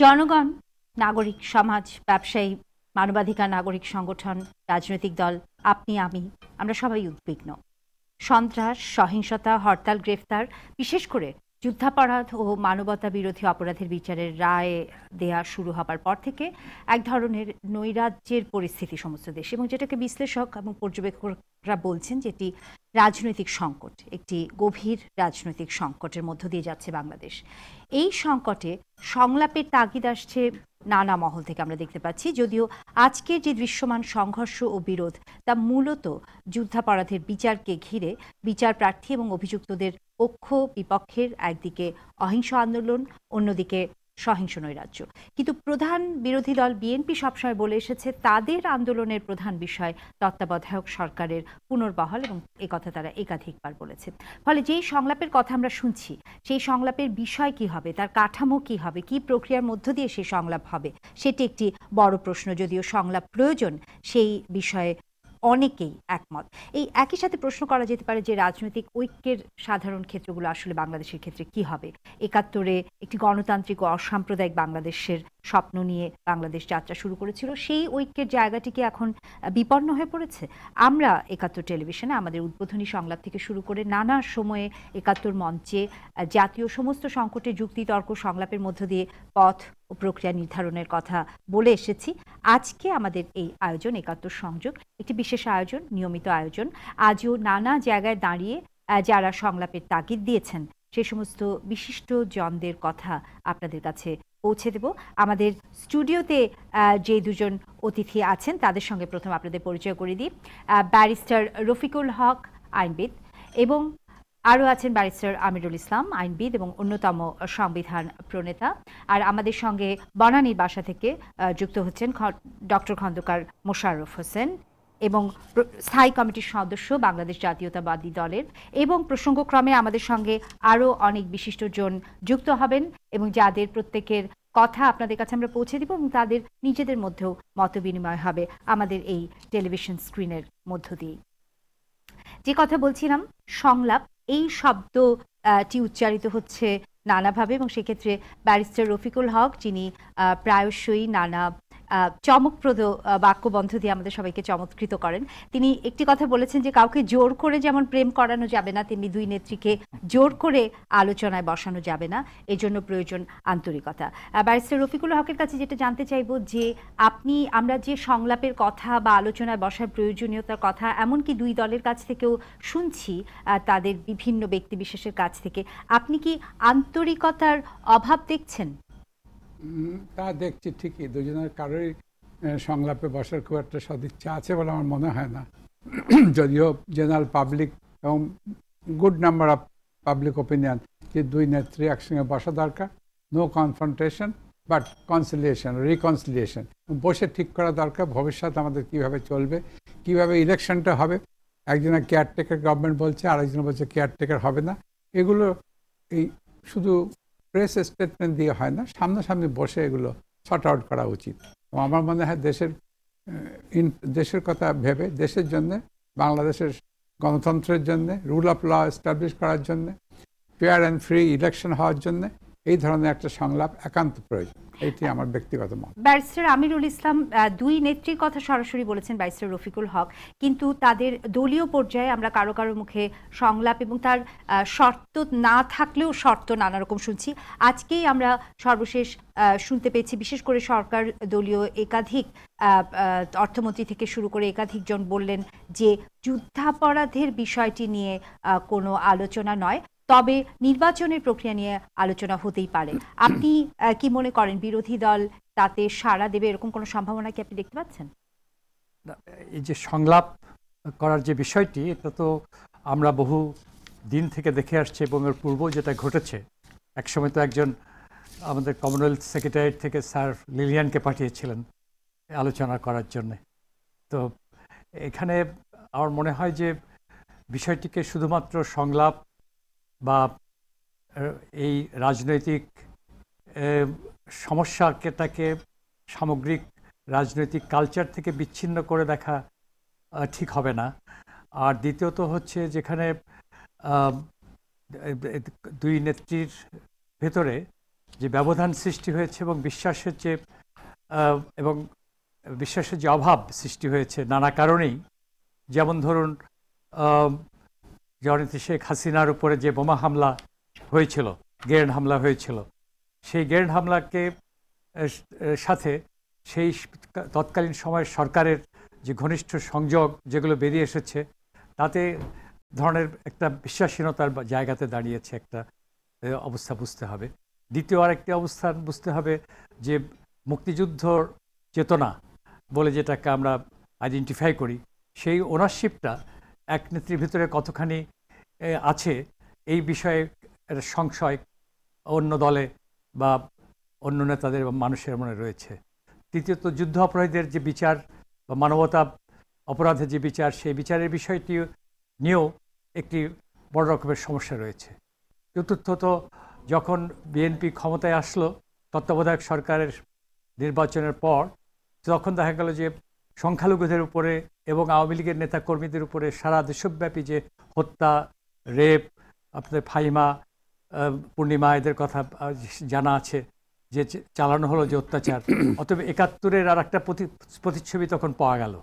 জনগণ নাগরিক সমাজ ব্যবসায়ী মানবাধিকার নাগরিক সংগঠন রাজনৈতিক দল আপনি আমি আমরা সবাই উদ্বিগ্ন সন্ত্রাস সহিংসতা হরতাল গ্রেফতার বিশেষ করে যুদ্ধাপরাধ ও মানবতা বিরোধী অপরাধের বিচারের রায় দেয়া শুরু হবার পর থেকে এক ধরনের নৈরাজ্যের পরিস্থিতি সমস্ত দেশে এবং যেটাকে বিশ্লেষক এবং পর্যবেক্ষকরা বলছেন যেটি রাজনৈতিক সংকট একটি গভীর রাজনৈতিক সংকটের মধ্য দিয়ে যাচ্ছে বাংলাদেশ এই সংকটে সংলাপের তাগিদ আসছে নানা মহল থেকে আমরা দেখতে পাচ্ছি যদিও আজকের যে দৃশ্যমান সংঘর্ষ ও বিরোধ তা মূলত যুদ্ধাপরাধের বিচারকে ঘিরে বিচার প্রার্থী এবং অভিযুক্তদের পক্ষ বিপক্ষের একদিকে অহিংস আন্দোলন অন্যদিকে সহিংস নৈরাজ্য কিন্তু প্রধান বিরোধী দল বিএনপি সবসময় বলে এসেছে তাদের আন্দোলনের প্রধান বিষয় তত্ত্বাবধায়ক সরকারের পুনর্বহাল এবং এ কথা তারা একাধিকবার বলেছে ফলে যেই সংলাপের কথা আমরা শুনছি সেই সংলাপের বিষয় কি হবে তার কাঠামো কি হবে কি প্রক্রিয়ার মধ্য দিয়ে সেই সংলাপ হবে সেটি একটি বড় প্রশ্ন যদিও সংলাপ প্রয়োজন সেই বিষয়ে অনেকেই একমত এই একই সাথে প্রশ্ন করা যেতে পারে যে রাজনৈতিক ঐক্যের সাধারণ ক্ষেত্রগুলো আসলে বাংলাদেশের ক্ষেত্রে কি হবে একাত্তরে একটি গণতান্ত্রিক ও অসাম্প্রদায়িক বাংলাদেশের স্বপ্ন নিয়ে বাংলাদেশ যাত্রা শুরু করেছিল সেই ঐক্যের জায়গাটি কি এখন বিপন্ন হয়ে পড়েছে আমরা একাত্তর টেলিভিশনে আমাদের উদ্বোধনী সংলাপ থেকে শুরু করে নানা সময়ে একাত্তর মঞ্চে জাতীয় সমস্ত সংকটে যুক্তি তর্ক সংলাপের মধ্য দিয়ে পথ ও প্রক্রিয়া নির্ধারণের কথা বলে এসেছি আজকে আমাদের এই আয়োজন একাত্তর সংযোগ একটি বিশেষ আয়োজন নিয়মিত আয়োজন আজও নানা জায়গায় দাঁড়িয়ে যারা সংলাপের তাগিদ দিয়েছেন সে সমস্ত বিশিষ্ট জনদের কথা আপনাদের কাছে পৌঁছে দেব আমাদের স্টুডিওতে যে দুজন অতিথি আছেন তাদের সঙ্গে প্রথম আপনাদের পরিচয় করে দিই ব্যারিস্টার রফিকুল হক আইনবিদ এবং আরও আছেন ব্যারিস্টার আমিরুল ইসলাম আইনবিদ এবং অন্যতম সংবিধান প্রণেতা আর আমাদের সঙ্গে বনানীর বাসা থেকে যুক্ত হচ্ছেন ডক্টর খন্দকার মোশাররফ হোসেন এবং স্থায়ী কমিটির সদস্য বাংলাদেশ জাতীয়তাবাদী দলের এবং প্রসঙ্গক্রমে আমাদের সঙ্গে আরও অনেক বিশিষ্টজন যুক্ত হবেন এবং যাদের প্রত্যেকের কথা আপনাদের কাছে আমরা পৌঁছে দিব এবং তাদের নিজেদের মধ্যেও মত বিনিময় হবে আমাদের এই টেলিভিশন স্ক্রিনের মধ্য দিয়ে যে কথা বলছিলাম সংলাপ এই শব্দটি উচ্চারিত হচ্ছে নানাভাবে এবং সেক্ষেত্রে ব্যারিস্টার রফিকুল হক যিনি প্রায়শই নানা চমকপ্রদ বাক্যবন্ধ দিয়ে আমাদের সবাইকে চমৎকৃত করেন তিনি একটি কথা বলেছেন যে কাউকে জোর করে যেমন প্রেম করানো যাবে না তেমনি দুই নেত্রীকে জোর করে আলোচনায় বসানো যাবে না এজন্য প্রয়োজন আন্তরিকতা ব্যারিস্টার রফিকুল হকের কাছে যেটা জানতে চাইব যে আপনি আমরা যে সংলাপের কথা বা আলোচনায় বসার প্রয়োজনীয়তার কথা এমনকি দুই দলের কাছ থেকেও শুনছি তাদের বিভিন্ন ব্যক্তিবিশেষের কাছ থেকে আপনি কি আন্তরিকতার অভাব দেখছেন তা দেখছি ঠিকই দুজনের কারোরই সংলাপে বসার খুব একটা সদিচ্ছা আছে বলে আমার মনে হয় না যদিও জেনারেল পাবলিক এবং good number of public opinion যে দুই নেত্রী একসঙ্গে বসা দরকার no confrontation but conciliation reconciliation বসে ঠিক করা দরকার ভবিষ্যৎ আমাদের কিভাবে চলবে কিভাবে ইলেকশনটা হবে একজনের কেয়ারটেকার গভর্নমেন্ট বলছে আরেকজন বলছে কেয়ারটেকার হবে না এগুলো এই শুধু প্রেস স্টেটমেন্ট দিয়ে হয় না সামনাসামনি বসে এগুলো শর্ট আউট করা উচিত আমার মনে হয় দেশের দেশের কথা ভেবে দেশের জন্য বাংলাদেশের গণতন্ত্রের জন্য রুল অফ ল এস্টাবলিশ করার জন্য ফেয়ার অ্যান্ড ফ্রি ইলেকশন হওয়ার জন্য এই ধরনের একটা সংলাপ একান্ত প্রয়োজন এটি আমার ব্যক্তিগত মত ব্যারিস্টার আমিরুল ইসলাম দুই নেত্রীর কথা সরাসরি বলেছেন ব্যারিস্টার রফিকুল হক কিন্তু তাদের দলীয় পর্যায়ে আমরা কারো কারো মুখে সংলাপ এবং তার শর্ত না থাকলেও শর্ত নানা রকম শুনছি আজকেই আমরা সর্বশেষ শুনতে পেয়েছি বিশেষ করে সরকার দলীয় একাধিক অর্থমন্ত্রী থেকে শুরু করে একাধিকজন বললেন যে যুদ্ধাপরাধের বিষয়টি নিয়ে কোনো আলোচনা নয় তবে নির্বাচনের প্রক্রিয়া নিয়ে আলোচনা হতেই পারে আপনি কি মনে করেন বিরোধী দল তাতে সাড়া দেবে এরকম কোনো সম্ভাবনা কি আপনি দেখতে পাচ্ছেন এই যে সংলাপ করার যে বিষয়টি এটা তো আমরা বহু দিন থেকে দেখে আসছি এবং এর পূর্ব যেটা ঘটেছে একসময় তো একজন আমাদের কমনওয়েলথ সেক্রেটারি থেকে স্যার লিলিয়ানকে পাঠিয়েছিলেন আলোচনা করার জন্যে তো এখানে আমার মনে হয় যে বিষয়টিকে শুধুমাত্র সংলাপ বা এই রাজনৈতিক সমস্যাকে তাকে সামগ্রিক রাজনৈতিক কালচার থেকে বিচ্ছিন্ন করে দেখা ঠিক হবে না আর দ্বিতীয়ত হচ্ছে যেখানে দুই নেত্রীর ভেতরে যে ব্যবধান সৃষ্টি হয়েছে এবং বিশ্বাসের যে এবং বিশ্বাসের যে অভাব সৃষ্টি হয়েছে নানা কারণেই যেমন ধরুন জননেত্রী শেখ হাসিনার উপরে যে বোমা হামলা হয়েছিল গ্রেন্ড হামলা হয়েছিল সেই গ্রেন্ড হামলাকে সাথে সেই তৎকালীন সময় সরকারের যে ঘনিষ্ঠ সংযোগ যেগুলো বেরিয়ে এসেছে তাতে ধরনের একটা বিশ্বাসীনতার জায়গাতে দাঁড়িয়েছে একটা অবস্থা বুঝতে হবে দ্বিতীয় আরেকটি অবস্থান বুঝতে হবে যে মুক্তিযুদ্ধ চেতনা বলে যেটাকে আমরা আইডেন্টিফাই করি সেই ওনারশিপটা এক নেত্রীর ভিতরে কতখানি আছে এই বিষয়ে সংশয় অন্য দলে বা অন্য নেতাদের বা মানুষের মনে রয়েছে তৃতীয়ত যুদ্ধ অপরাধীদের যে বিচার বা মানবতা অপরাধের যে বিচার সেই বিচারের বিষয়টি নিয়েও একটি বড় রকমের সমস্যা রয়েছে চতুর্থত যখন বিএনপি ক্ষমতায় আসলো তত্ত্বাবধায়ক সরকারের নির্বাচনের পর তখন দেখা গেল যে সংখ্যালঘুদের উপরে এবং আওয়ামী লীগের নেতাকর্মীদের উপরে সারা দেশব্যাপী যে হত্যা রেপ আপনাদের ফাইমা পূর্ণিমা এদের কথা জানা আছে যে চালানো হলো যে অত্যাচার অথবা একাত্তরের আর একটা প্রতিচ্ছবি তখন পাওয়া গেল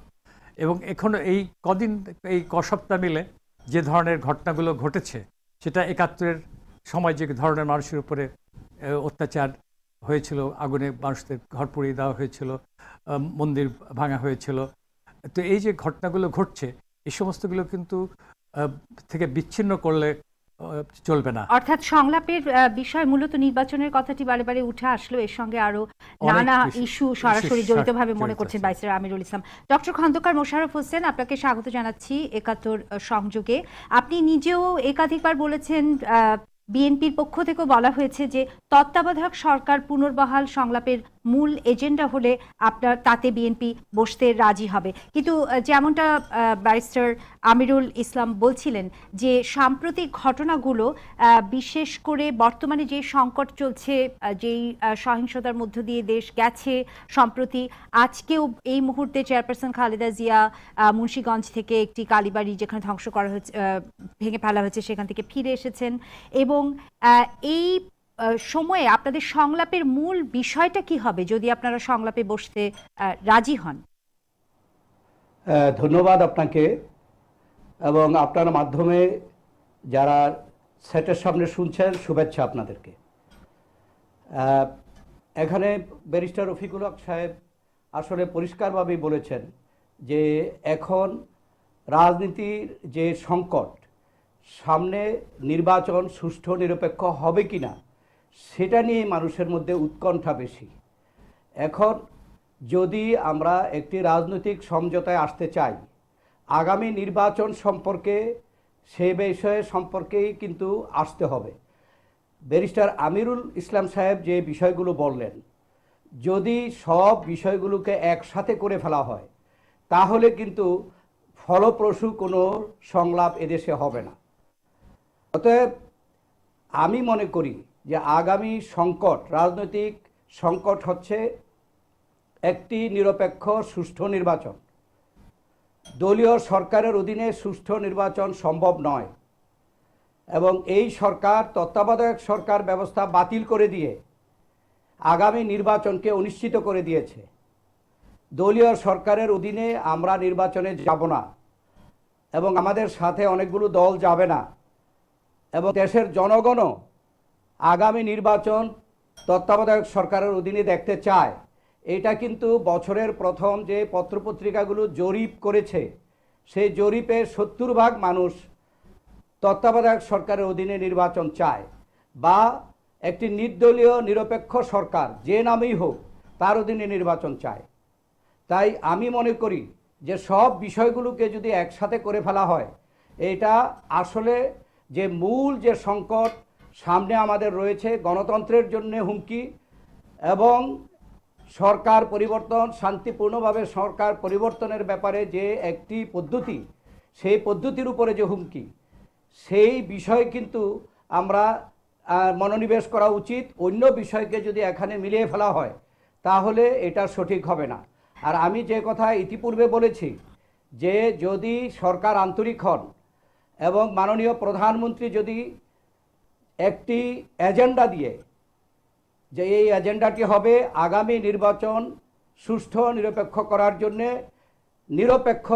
এবং এখন এই কদিন এই ক সপ্তাহ মিলে যে ধরনের ঘটনাগুলো ঘটেছে সেটা একাত্তরের সময় যে ধরনের মানুষের উপরে অত্যাচার হয়েছিল আগুনে মানুষদের ঘর পুড়িয়ে দেওয়া হয়েছিল মন্দির ভাঙা হয়েছিল তো এই যে ঘটনাগুলো ঘটছে এই সমস্তগুলো কিন্তু থেকে বিচ্ছিন্ন করলে চলবে না অর্থাৎ সংলাপের বিষয় মূলত নির্বাচনের কথাটি বারে বারে উঠে আসলো এর সঙ্গে আরো নানা ইস্যু সরাসরি জড়িত ভাবে মনে করছেন ভাইসের আমিরুল ইসলাম ডক্টর খন্দকার মোশারফ হোসেন আপনাকে স্বাগত জানাচ্ছি একাত্তর সংযোগে আপনি নিজেও একাধিকবার বলেছেন বিএনপির পক্ষ থেকেও বলা হয়েছে যে তত্ত্বাবধায়ক সরকার পুনর্বহাল সংলাপের মূল এজেন্ডা হলে আপনার তাতে বিএনপি বসতে রাজি হবে কিন্তু যেমনটা ব্যারিস্টার আমিরুল ইসলাম বলছিলেন যে সাম্প্রতিক ঘটনাগুলো বিশেষ করে বর্তমানে যে সংকট চলছে যেই সহিংসতার মধ্য দিয়ে দেশ গেছে সম্প্রতি আজকেও এই মুহূর্তে চেয়ারপারসন খালেদা জিয়া মুন্সীগঞ্জ থেকে একটি কালীবাড়ি যেখানে ধ্বংস করা হয়েছে ভেঙে ফেলা হয়েছে সেখান থেকে ফিরে এসেছেন এবং এই সময়ে আপনাদের সংলাপের মূল বিষয়টা কি হবে যদি আপনারা সংলাপে বসতে রাজি হন ধন্যবাদ আপনাকে এবং আপনার মাধ্যমে যারা সেটের সামনে শুনছেন শুভেচ্ছা আপনাদেরকে এখানে ব্যারিস্টার রফিকুল হক সাহেব আসলে পরিষ্কারভাবেই বলেছেন যে এখন রাজনীতির যে সংকট সামনে নির্বাচন সুষ্ঠু নিরপেক্ষ হবে কি না সেটা নিয়ে মানুষের মধ্যে উৎকণ্ঠা বেশি এখন যদি আমরা একটি রাজনৈতিক সমঝোতায় আসতে চাই আগামী নির্বাচন সম্পর্কে সে বিষয়ে সম্পর্কেই কিন্তু আসতে হবে ব্যারিস্টার আমিরুল ইসলাম সাহেব যে বিষয়গুলো বললেন যদি সব বিষয়গুলোকে একসাথে করে ফেলা হয় তাহলে কিন্তু ফলপ্রসূ কোনো সংলাপ এদেশে হবে না অতএব আমি মনে করি যে আগামী সংকট রাজনৈতিক সংকট হচ্ছে একটি নিরপেক্ষ সুষ্ঠু নির্বাচন দলীয় সরকারের অধীনে সুষ্ঠু নির্বাচন সম্ভব নয় এবং এই সরকার তত্ত্বাবধায়ক সরকার ব্যবস্থা বাতিল করে দিয়ে আগামী নির্বাচনকে অনিশ্চিত করে দিয়েছে দলীয় সরকারের অধীনে আমরা নির্বাচনে যাব না এবং আমাদের সাথে অনেকগুলো দল যাবে না এবং দেশের জনগণও আগামী নির্বাচন তত্ত্বাবধায়ক সরকারের অধীনে দেখতে চায় এটা কিন্তু বছরের প্রথম যে পত্রপত্রিকাগুলো জরিপ করেছে সেই জরিপে সত্তর ভাগ মানুষ তত্ত্বাবধায়ক সরকারের অধীনে নির্বাচন চায় বা একটি নির্দলীয় নিরপেক্ষ সরকার যে নামেই হোক তার অধীনে নির্বাচন চায় তাই আমি মনে করি যে সব বিষয়গুলোকে যদি একসাথে করে ফেলা হয় এটা আসলে যে মূল যে সংকট সামনে আমাদের রয়েছে গণতন্ত্রের জন্য হুমকি এবং সরকার পরিবর্তন শান্তিপূর্ণভাবে সরকার পরিবর্তনের ব্যাপারে যে একটি পদ্ধতি সেই পদ্ধতির উপরে যে হুমকি সেই বিষয় কিন্তু আমরা মনোনিবেশ করা উচিত অন্য বিষয়কে যদি এখানে মিলিয়ে ফেলা হয় তাহলে এটা সঠিক হবে না আর আমি যে কথা ইতিপূর্বে বলেছি যে যদি সরকার আন্তরিক হন এবং মাননীয় প্রধানমন্ত্রী যদি একটি এজেন্ডা দিয়ে যে এই এজেন্ডাটি হবে আগামী নির্বাচন সুষ্ঠু নিরপেক্ষ করার জন্যে নিরপেক্ষ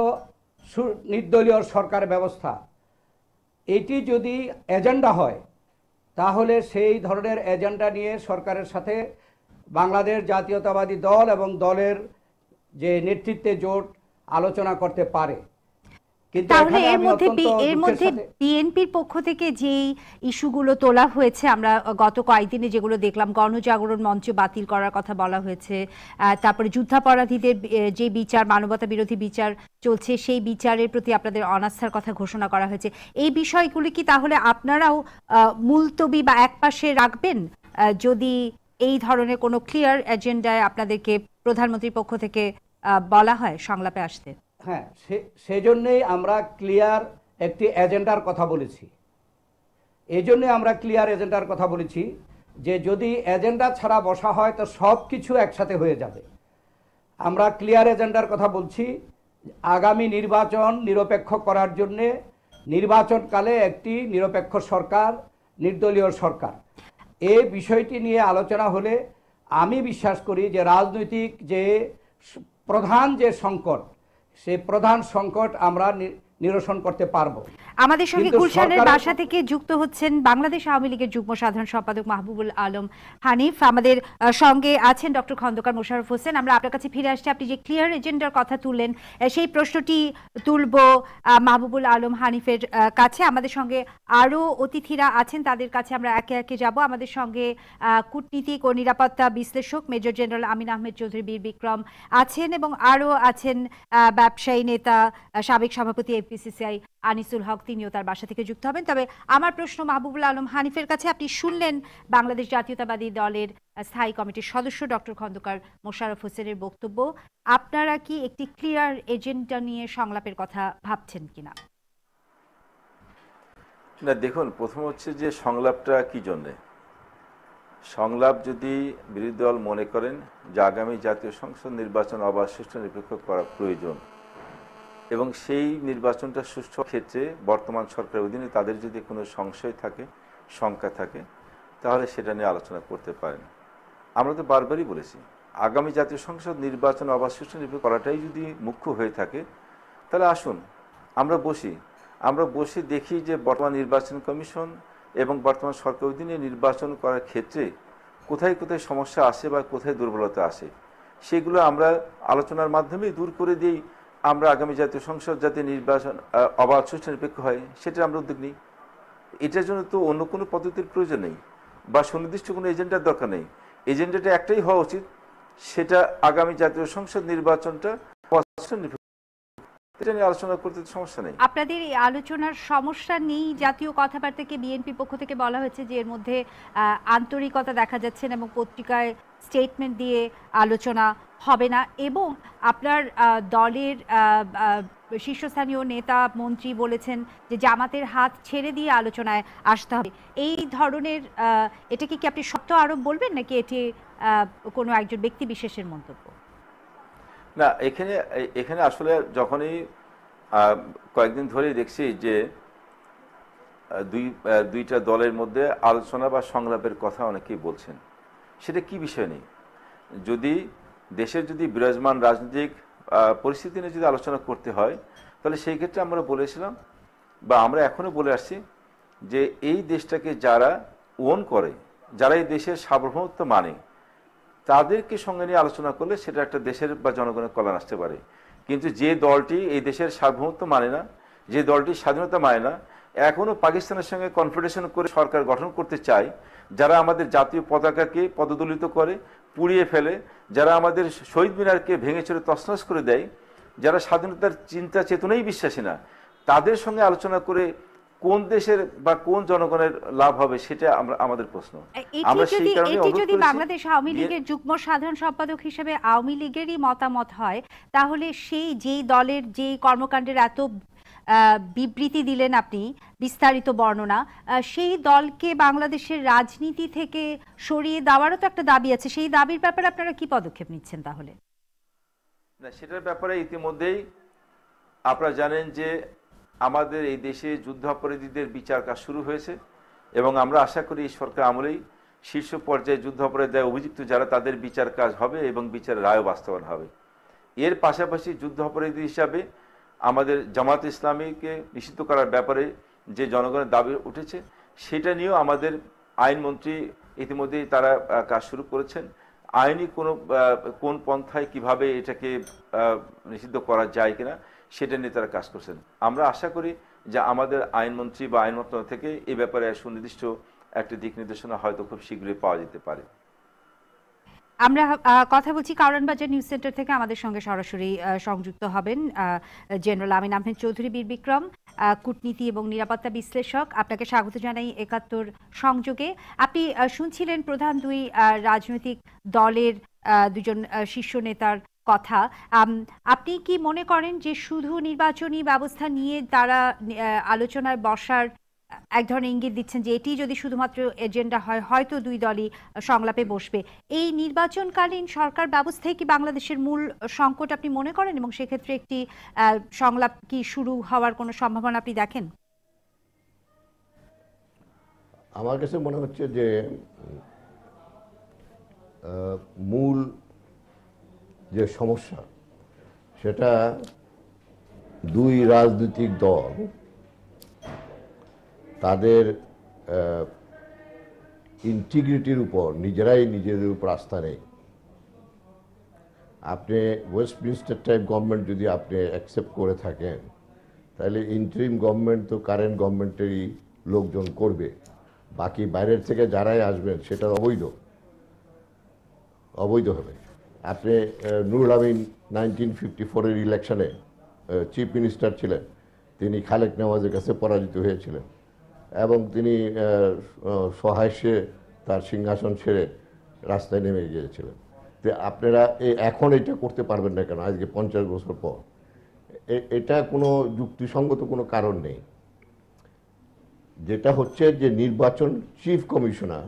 নির্দলীয় সরকার ব্যবস্থা এটি যদি এজেন্ডা হয় তাহলে সেই ধরনের এজেন্ডা নিয়ে সরকারের সাথে বাংলাদেশ জাতীয়তাবাদী দল এবং দলের যে নেতৃত্বে জোট আলোচনা করতে পারে তাহলে এর মধ্যে এর মধ্যে বিএনপির পক্ষ থেকে যেই ইস্যুগুলো তোলা হয়েছে আমরা গত কয়েকদিনে যেগুলো দেখলাম গণজাগরণ মঞ্চ বাতিল করার কথা বলা হয়েছে তারপরে যুদ্ধাপরাধীদের যে বিচার মানবতা বিরোধী বিচার চলছে সেই বিচারের প্রতি আপনাদের অনাস্থার কথা ঘোষণা করা হয়েছে এই বিষয়গুলি কি তাহলে আপনারাও মুলতবি বা একপাশে রাখবেন যদি এই ধরনের কোনো ক্লিয়ার এজেন্ডায় আপনাদেরকে প্রধানমন্ত্রীর পক্ষ থেকে বলা হয় সংলাপে আসতে হ্যাঁ সেজন্যেই আমরা ক্লিয়ার একটি এজেন্ডার কথা বলেছি এজন্য আমরা ক্লিয়ার এজেন্ডার কথা বলেছি যে যদি এজেন্ডা ছাড়া বসা হয় তো সব কিছু একসাথে হয়ে যাবে আমরা ক্লিয়ার এজেন্ডার কথা বলছি আগামী নির্বাচন নিরপেক্ষ করার জন্যে নির্বাচনকালে একটি নিরপেক্ষ সরকার নির্দলীয় সরকার এ বিষয়টি নিয়ে আলোচনা হলে আমি বিশ্বাস করি যে রাজনৈতিক যে প্রধান যে সংকট से प्रधान संकट নিরসন করতে পারব আমাদের সঙ্গে গুলশানের বাসা থেকে যুক্ত হচ্ছেন বাংলাদেশ আওয়ামী লীগের যুগ্ম সাধারণ সম্পাদক মাহবুবুল আলম হানিফ আমাদের সঙ্গে আছেন ডক্টর খন্দকার মোশারফ হোসেন আমরা আপনার কাছে ফিরে আসছি আপনি যে ক্লিয়ার এজেন্ডার কথা তুললেন সেই প্রশ্নটি তুলব মাহবুবুল আলম হানিফের কাছে আমাদের সঙ্গে আরও অতিথিরা আছেন তাদের কাছে আমরা একে একে যাব আমাদের সঙ্গে কূটনীতিক ও নিরাপত্তা বিশ্লেষক মেজর জেনারেল আমিন আহমেদ চৌধুরী বীর বিক্রম আছেন এবং আরও আছেন ব্যবসায়ী নেতা সাবেক সভাপতি এফ বিসিসিআই আনিসুল হক তিনিও তার বাসা থেকে যুক্ত হবেন তবে আমার প্রশ্ন মাহবুবুল আলম হানিফের কাছে আপনি শুনলেন বাংলাদেশ জাতীয়তাবাদী দলের স্থায়ী কমিটির সদস্য ডক্টর খন্দকার মোশারফ হোসেনের বক্তব্য আপনারা কি একটি ক্লিয়ার এজেন্ডা নিয়ে সংলাপের কথা ভাবছেন কিনা না দেখুন প্রথম হচ্ছে যে সংলাপটা কি জন্যে সংলাপ যদি বিরোধী দল মনে করেন যে আগামী জাতীয় সংসদ নির্বাচন আবার সুষ্ঠু নিরপেক্ষ করা প্রয়োজন এবং সেই নির্বাচনটা সুষ্ঠু ক্ষেত্রে বর্তমান সরকারের অধীনে তাদের যদি কোনো সংশয় থাকে শঙ্কা থাকে তাহলে সেটা নিয়ে আলোচনা করতে পারেন আমরা তো বারবারই বলেছি আগামী জাতীয় সংসদ নির্বাচন অবাধ সুষ্ঠু নির্বাচন করাটাই যদি মুখ্য হয়ে থাকে তাহলে আসুন আমরা বসি আমরা বসে দেখি যে বর্তমান নির্বাচন কমিশন এবং বর্তমান সরকার অধীনে নির্বাচন করার ক্ষেত্রে কোথায় কোথায় সমস্যা আসে বা কোথায় দুর্বলতা আসে সেগুলো আমরা আলোচনার মাধ্যমেই দূর করে দিই আমরা আগামী জাতীয় সংসদ জাতীয় নির্বাচন অবাধ সুষ্ঠু নিরপেক্ষ হয় সেটার আমরা উদ্যোগ নিই এটার জন্য তো অন্য কোনো পদ্ধতির প্রয়োজন নেই বা সুনির্দিষ্ট কোনো এজেন্ডার দরকার নেই এজেন্ডাটা একটাই হওয়া উচিত সেটা আগামী জাতীয় সংসদ নির্বাচনটা নিরপেক্ষ এটা নিয়ে আলোচনা করতে সমস্যা নেই আপনাদের এই আলোচনার সমস্যা নেই জাতীয় কথাবার্তাকে বিএনপি পক্ষ থেকে বলা হয়েছে যে এর মধ্যে আন্তরিকতা দেখা যাচ্ছে না এবং পত্রিকায় স্টেটমেন্ট দিয়ে আলোচনা হবে না এবং আপনার দলের শীর্ষস্থানীয় নেতা মন্ত্রী বলেছেন যে জামাতের হাত ছেড়ে দিয়ে আলোচনায় আসতে হবে এই ধরনের এটাকে কি আপনি সত্য আরোপ বলবেন নাকি এটি কোনো একজন ব্যক্তি বিশেষের মন্তব্য না এখানে এখানে আসলে যখনই কয়েকদিন ধরেই দেখছি যে দুই দুইটা দলের মধ্যে আলোচনা বা সংলাপের কথা অনেকেই বলছেন সেটা কি বিষয় নেই যদি দেশের যদি বিরাজমান রাজনৈতিক পরিস্থিতি নিয়ে যদি আলোচনা করতে হয় তাহলে সেই ক্ষেত্রে আমরা বলেছিলাম বা আমরা এখনও বলে আসছি যে এই দেশটাকে যারা ওন করে যারা এই দেশের সার্বভৌমত্ব মানে তাদেরকে সঙ্গে নিয়ে আলোচনা করলে সেটা একটা দেশের বা জনগণের কল্যাণ আসতে পারে কিন্তু যে দলটি এই দেশের সার্বভৌমত্ব মানে না যে দলটি স্বাধীনতা মানে না এখনও পাকিস্তানের সঙ্গে কনফেডারেশন করে সরকার গঠন করতে চায় যারা আমাদের জাতীয় পতাকাকে পদদলিত করে পুড়িয়ে ফেলে যারা আমাদের শহীদ মিনারকে ভেঙে চড়ে তছনছ করে দেয় যারা স্বাধীনতার চিন্তা চেতনাই বিশ্বাসী না তাদের সঙ্গে আলোচনা করে কোন দেশের বা কোন জনগণের লাভ হবে সেটা আমরা আমাদের প্রশ্ন আমরা সেই কারণে এটি যদি বাংলাদেশ আওয়ামী লীগের যুগ্ম সাধারণ সম্পাদক হিসেবে আওয়ামী লীগেরই মতামত হয় তাহলে সেই যেই দলের যে কর্মকাণ্ডের এত বিবৃতি দিলেন আপনি বিস্তারিত বর্ণনা সেই দলকে বাংলাদেশের রাজনীতি থেকে সরিয়ে দেওয়ারও তো একটা দাবি আছে সেই দাবির ব্যাপারে আপনারা কি পদক্ষেপ নিচ্ছেন তাহলে না সেটার ব্যাপারে ইতিমধ্যেই আপনারা জানেন যে আমাদের এই দেশে যুদ্ধাপরাধীদের বিচার কাজ শুরু হয়েছে এবং আমরা আশা করি এই সরকার আমলেই শীর্ষ পর্যায়ে যুদ্ধাপরাধীদের অভিযুক্ত যারা তাদের বিচার কাজ হবে এবং বিচারের রায় বাস্তবায়ন হবে এর পাশাপাশি যুদ্ধাপরাধী হিসাবে আমাদের জামাত ইসলামীকে নিষিদ্ধ করার ব্যাপারে যে জনগণের দাবি উঠেছে সেটা নিয়েও আমাদের আইনমন্ত্রী ইতিমধ্যেই তারা কাজ শুরু করেছেন আইনি কোনো কোন পন্থায় কিভাবে এটাকে নিষিদ্ধ করা যায় কিনা সেটা নিয়ে তারা কাজ করছেন আমরা আশা করি যে আমাদের আইনমন্ত্রী বা আইন মন্ত্রণালয় থেকে এ ব্যাপারে সুনির্দিষ্ট একটি দিক নির্দেশনা হয়তো খুব শীঘ্রই পাওয়া যেতে পারে আমরা কথা বলছি কারণ বাজার নিউজ সেন্টার থেকে আমাদের সঙ্গে সরাসরি সংযুক্ত হবেন জেনারেল আমিন আহমেদ চৌধুরী বীর বিক্রম কূটনীতি এবং নিরাপত্তা বিশ্লেষক আপনাকে স্বাগত জানাই একাত্তর সংযোগে আপনি শুনছিলেন প্রধান দুই রাজনৈতিক দলের দুজন শীর্ষ নেতার কথা আপনি কি মনে করেন যে শুধু নির্বাচনী ব্যবস্থা নিয়ে তারা আলোচনায় বসার এক ধরনের ইঙ্গিত দিচ্ছেন যে এটি যদি শুধুমাত্র এজেন্ডা হয় হয়তো দুই দলই সংলাপে বসবে এই নির্বাচনকালীন সরকার ব্যবস্থায় কি বাংলাদেশের মূল সংকট আপনি মনে করেন এবং সেক্ষেত্রে একটি সংলাপ কি শুরু হওয়ার কোনো সম্ভাবনা আপনি দেখেন আমার কাছে মনে হচ্ছে যে মূল যে সমস্যা সেটা দুই রাজনৈতিক দল তাদের ইন্টিগ্রিটির উপর নিজেরাই নিজেদের উপর আস্থা নেই আপনি ওয়েস্টমিনিস্টার টাইপ গভর্নমেন্ট যদি আপনি অ্যাকসেপ্ট করে থাকেন তাহলে ইন্টারিম গভর্নমেন্ট তো কারেন্ট গভর্নমেন্টেরই লোকজন করবে বাকি বাইরের থেকে যারাই আসবেন সেটা অবৈধ অবৈধ হবে আপনি নুরুল আমিন নাইনটিন ফিফটি ফোরের ইলেকশনে চিফ মিনিস্টার ছিলেন তিনি খালেক নেওয়াজের কাছে পরাজিত হয়েছিলেন এবং তিনি সহায়সে তার সিংহাসন ছেড়ে রাস্তায় নেমে গিয়েছিলেন তো আপনারা এখন এটা করতে পারবেন না কেন আজকে পঞ্চাশ বছর পর এটা কোনো যুক্তিসঙ্গত কোনো কারণ নেই যেটা হচ্ছে যে নির্বাচন চিফ কমিশনার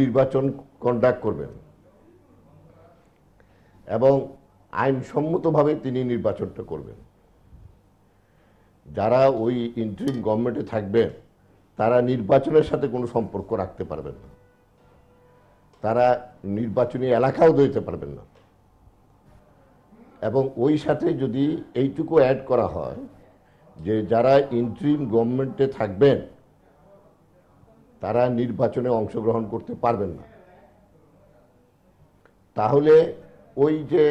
নির্বাচন কন্ডাক্ট করবেন এবং আইনসম্মতভাবে তিনি নির্বাচনটা করবেন যারা ওই ইন্টারিম গভর্নমেন্টে থাকবে তারা নির্বাচনের সাথে কোনো সম্পর্ক রাখতে পারবেন না তারা নির্বাচনী এলাকাও দিতে পারবেন না এবং ওই সাথে যদি এইটুকু অ্যাড করা হয় যে যারা ইন্ট্রিম গভর্নমেন্টে থাকবেন তারা নির্বাচনে অংশগ্রহণ করতে পারবেন না তাহলে ওই যে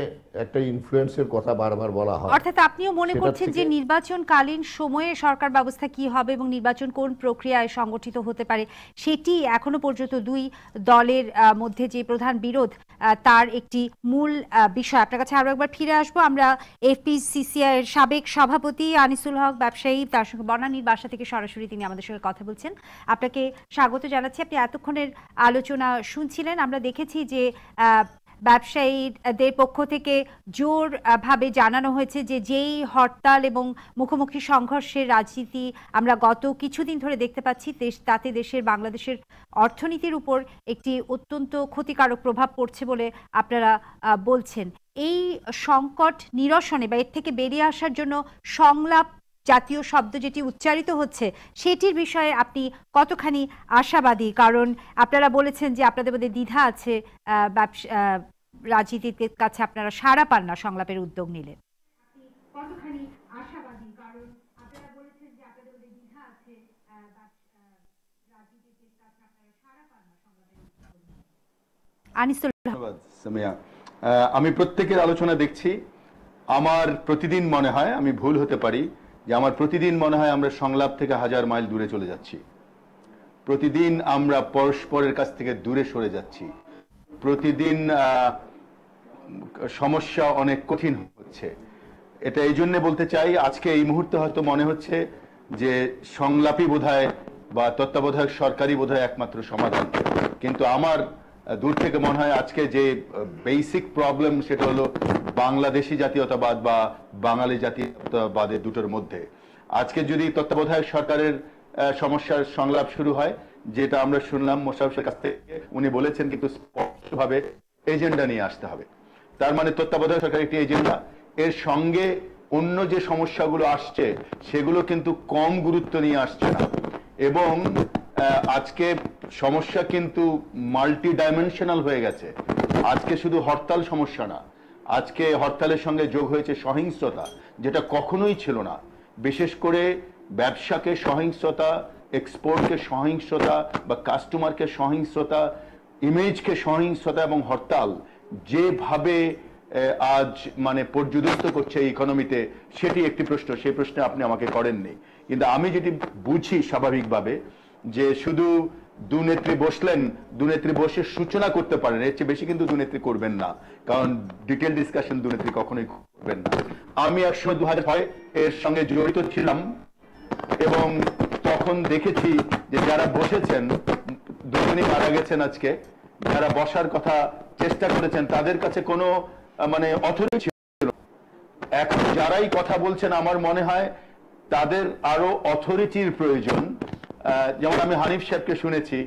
একটা ইনফ্লুয়েন্সের কথা বারবার বলা হয় অর্থাৎ আপনিও মনে করছেন যে নির্বাচনকালীন সময়ে সরকার ব্যবস্থা কি হবে এবং নির্বাচন কোন প্রক্রিয়ায় সংগঠিত হতে পারে সেটি এখনো পর্যন্ত দুই দলের মধ্যে যে প্রধান বিরোধ তার একটি মূল বিষয় আপনার কাছে আরও একবার ফিরে আসবো আমরা এফপিসিসিআই এর সাবেক সভাপতি আনিসুল হক ব্যবসায়ী তার সঙ্গে বনানীর বাসা থেকে সরাসরি তিনি আমাদের সঙ্গে কথা বলছেন আপনাকে স্বাগত জানাচ্ছি আপনি এতক্ষণের আলোচনা শুনছিলেন আমরা দেখেছি যে ব্যবসায়ীদের পক্ষ থেকে জোর ভাবে জানানো হয়েছে যে যেই হরতাল এবং মুখোমুখি সংঘর্ষের রাজনীতি আমরা গত কিছুদিন ধরে দেখতে পাচ্ছি দেশ তাতে দেশের বাংলাদেশের অর্থনীতির উপর একটি অত্যন্ত ক্ষতিকারক প্রভাব পড়ছে বলে আপনারা বলছেন এই সংকট নিরসনে বা এর থেকে বেরিয়ে আসার জন্য সংলাপ জাতীয় শব্দ যেটি উচ্চারিত হচ্ছে সেটির বিষয়ে আপনি কতখানি আশাবাদী কারণ আপনারা বলেছেন যে আপনাদের মধ্যে দ্বিধা আছে রাজনীতির কাছে আপনারা সাড়া পান না সংলাপের উদ্যোগ নিলে আমি প্রত্যেকের আলোচনা দেখছি আমার প্রতিদিন মনে হয় আমি ভুল হতে পারি যে আমার প্রতিদিন মনে হয় আমরা সংলাপ থেকে হাজার মাইল দূরে চলে যাচ্ছি প্রতিদিন আমরা পরস্পরের কাছ থেকে দূরে সরে যাচ্ছি প্রতিদিন সমস্যা অনেক কঠিন হচ্ছে এটা এই জন্যে বলতে চাই আজকে এই মুহূর্তে হয়তো মনে হচ্ছে যে সংলাপই বোধহয় বা তত্ত্বাবধায়ক সরকারি বোধহয় একমাত্র সমাধান কিন্তু আমার দূর থেকে মনে হয় আজকে যে বেসিক প্রবলেম সেটা হলো বাংলাদেশি জাতীয়তাবাদ বা বাঙালি জাতীয়তাবাদের দুটোর মধ্যে আজকে যদি তত্ত্বাবধায়ক সরকারের সমস্যার সংলাপ শুরু হয় যেটা আমরা শুনলাম মোশারফের কাছ থেকে উনি বলেছেন কিন্তু স্পষ্টভাবে এজেন্ডা নিয়ে আসতে হবে তার মানে তত্ত্বাবধায়ক সরকার একটি এজেন্ডা এর সঙ্গে অন্য যে সমস্যাগুলো আসছে সেগুলো কিন্তু কম গুরুত্ব নিয়ে আসছে না এবং আজকে সমস্যা কিন্তু মাল্টি ডাইমেনশনাল হয়ে গেছে আজকে শুধু হরতাল সমস্যা না আজকে হরতালের সঙ্গে যোগ হয়েছে সহিংসতা যেটা কখনোই ছিল না বিশেষ করে ব্যবসাকে সহিংসতা এক্সপোর্টকে সহিংসতা বা কাস্টমারকে সহিংসতা ইমেজকে সহিংসতা এবং হরতাল যেভাবে আজ মানে পর্যুদস্ত করছে ইকোনমিতে সেটি একটি প্রশ্ন সেই প্রশ্নে আপনি আমাকে করেননি কিন্তু আমি যেটি বুঝি স্বাভাবিকভাবে যে শুধু দুনেত্রী বসলেন দুনেত্রী বসে সূচনা করতে পারেন এর চেয়ে বেশি কিন্তু দুনেত্রী করবেন না কারণ ডিটেল ডিসকাশন দুনেত্রী কখনোই করবেন না আমি একসময় দু হাজার এর সঙ্গে জড়িত ছিলাম এবং তখন দেখেছি যে যারা বসেছেন দুজনই মারা গেছেন আজকে যারা বসার কথা চেষ্টা করেছেন তাদের কাছে কোনো মানে অথরিটি ছিল এখন যারাই কথা বলছেন আমার মনে হয় তাদের আরো অথরিটির প্রয়োজন যেমন আমি হানিফ সাহেবকে শুনেছি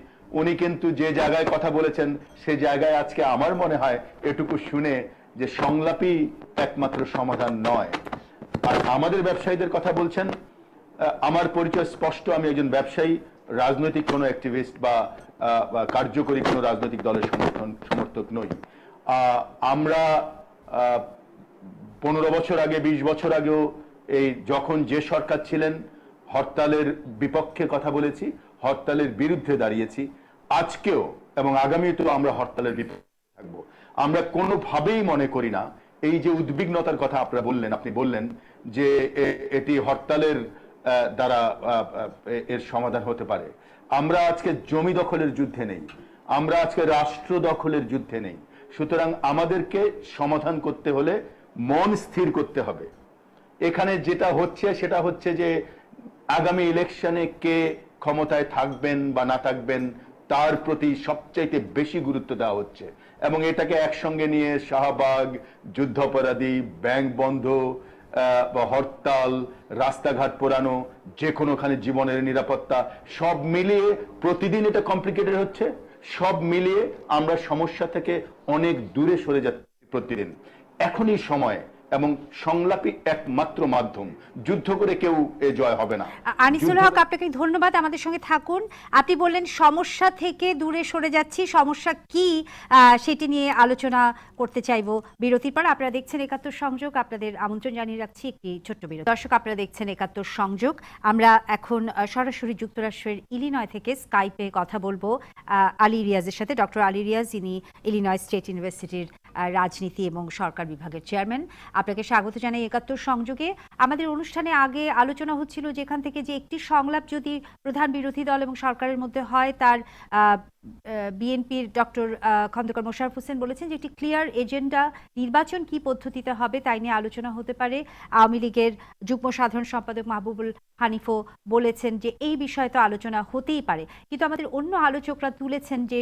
উনি কিন্তু যে জায়গায় কথা বলেছেন সে জায়গায় আজকে আমার মনে হয় এটুকু শুনে যে সংলাপই একমাত্র সমাধান নয় আর আমাদের ব্যবসায়ীদের কথা বলছেন আমার পরিচয় স্পষ্ট আমি একজন ব্যবসায়ী রাজনৈতিক কোনো অ্যাক্টিভিস্ট বা কার্যকরী কোনো রাজনৈতিক দলের সমর্থন সমর্থক নই আমরা পনেরো বছর আগে ২০ বছর আগেও এই যখন যে সরকার ছিলেন হরতালের বিপক্ষে কথা বলেছি হরতালের বিরুদ্ধে দাঁড়িয়েছি আজকেও এবং আগামীতেও আমরা হরতালের বিপক্ষে থাকবো আমরা কোনোভাবেই মনে করি না এই যে উদ্বিগ্নতার কথা আপনারা বললেন আপনি বললেন যে এটি হরতালের দ্বারা এর সমাধান হতে পারে আমরা আজকে জমি দখলের যুদ্ধে নেই আমরা আজকে রাষ্ট্র দখলের যুদ্ধে নেই সুতরাং আমাদেরকে সমাধান করতে হলে মন স্থির করতে হবে এখানে যেটা হচ্ছে সেটা হচ্ছে যে আগামী ইলেকশনে কে ক্ষমতায় থাকবেন বা না থাকবেন তার প্রতি সবচাইতে বেশি গুরুত্ব দেওয়া হচ্ছে এবং এটাকে একসঙ্গে নিয়ে শাহবাগ যুদ্ধাপরাধী ব্যাংক বন্ধ হরতাল রাস্তাঘাট পোড়ানো যে কোনোখানে জীবনের নিরাপত্তা সব মিলিয়ে প্রতিদিন এটা কমপ্লিকেটেড হচ্ছে সব মিলিয়ে আমরা সমস্যা থেকে অনেক দূরে সরে যাচ্ছি প্রতিদিন এখনই সময় এবং সংলাপই একমাত্র মাধ্যম যুদ্ধ করে কেউ এ জয় হবে না আনিসুল হক আপনাকে ধন্যবাদ আমাদের সঙ্গে থাকুন আপনি বললেন সমস্যা থেকে দূরে সরে যাচ্ছি সমস্যা কি সেটি নিয়ে আলোচনা করতে চাইব বিরতির পর আপনারা দেখছেন একাত্তর সংযোগ আপনাদের আমন্ত্রণ জানিয়ে রাখছি একটি ছোট্ট বিরতি দর্শক আপনারা দেখছেন একাত্তর সংযোগ আমরা এখন সরাসরি যুক্তরাষ্ট্রের ইলিনয় থেকে স্কাইপে কথা বলবো আলী রিয়াজের সাথে ডক্টর আলী রিয়াজ যিনি ইলিনয় স্টেট ইউনিভার্সিটির রাজনীতি এবং সরকার বিভাগের চেয়ারম্যান আপনাকে স্বাগত জানাই একাত্তর সংযোগে আমাদের অনুষ্ঠানে আগে আলোচনা হচ্ছিল যেখান থেকে যে একটি সংলাপ যদি প্রধান বিরোধী দল এবং সরকারের মধ্যে হয় তার বিএনপির ডক্টর খন্দকার মোশারফ হোসেন বলেছেন যে একটি ক্লিয়ার এজেন্ডা নির্বাচন কি পদ্ধতিতে হবে তাই নিয়ে আলোচনা হতে পারে আওয়ামী লীগের যুগ্ম সাধারণ সম্পাদক মাহবুবুল হানিফও বলেছেন যে এই বিষয়ে তো আলোচনা হতেই পারে কিন্তু আমাদের অন্য আলোচকরা তুলেছেন যে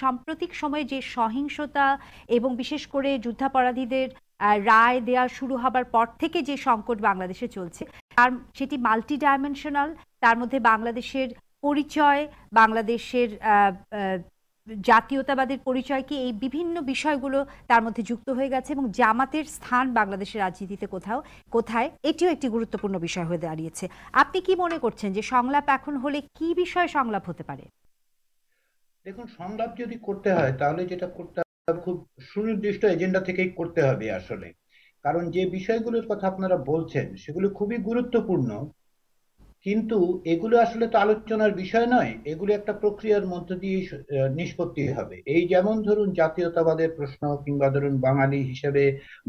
সাম্প্রতিক সময়ে যে সহিংসতা এবং বিশেষ করে যুদ্ধাপরাধীদের রায় দেয়া শুরু হবার পর থেকে যে সংকট বাংলাদেশে চলছে তার সেটি মাল্টি ডাইমেনশনাল তার মধ্যে বাংলাদেশের পরিচয় বাংলাদেশের জাতীয়তাবাদের পরিচয় কি এই বিভিন্ন বিষয়গুলো তার মধ্যে যুক্ত হয়ে গেছে এবং জামাতের স্থান বাংলাদেশের রাজনীতিতে কোথাও কোথায় এটিও একটি গুরুত্বপূর্ণ বিষয় হয়ে দাঁড়িয়েছে আপনি কি মনে করছেন যে সংলাপ এখন হলে কি বিষয়ে সংলাপ হতে পারে দেখুন সংলাপ যদি করতে হয় তাহলে যেটা করতে হবে খুব সুনির্দিষ্ট এজেন্ডা থেকেই করতে হবে আসলে কারণ যে বিষয়গুলোর কথা আপনারা বলছেন সেগুলো খুবই গুরুত্বপূর্ণ কিন্তু এগুলো আসলে তো আলোচনার বিষয় নয় এগুলো একটা প্রক্রিয়ার মধ্য দিয়ে নিষ্পত্তি হবে এই যেমন ধরুন জাতীয়তাবাদের প্রশ্ন কিংবা ধরুন বাঙালি হিসেবে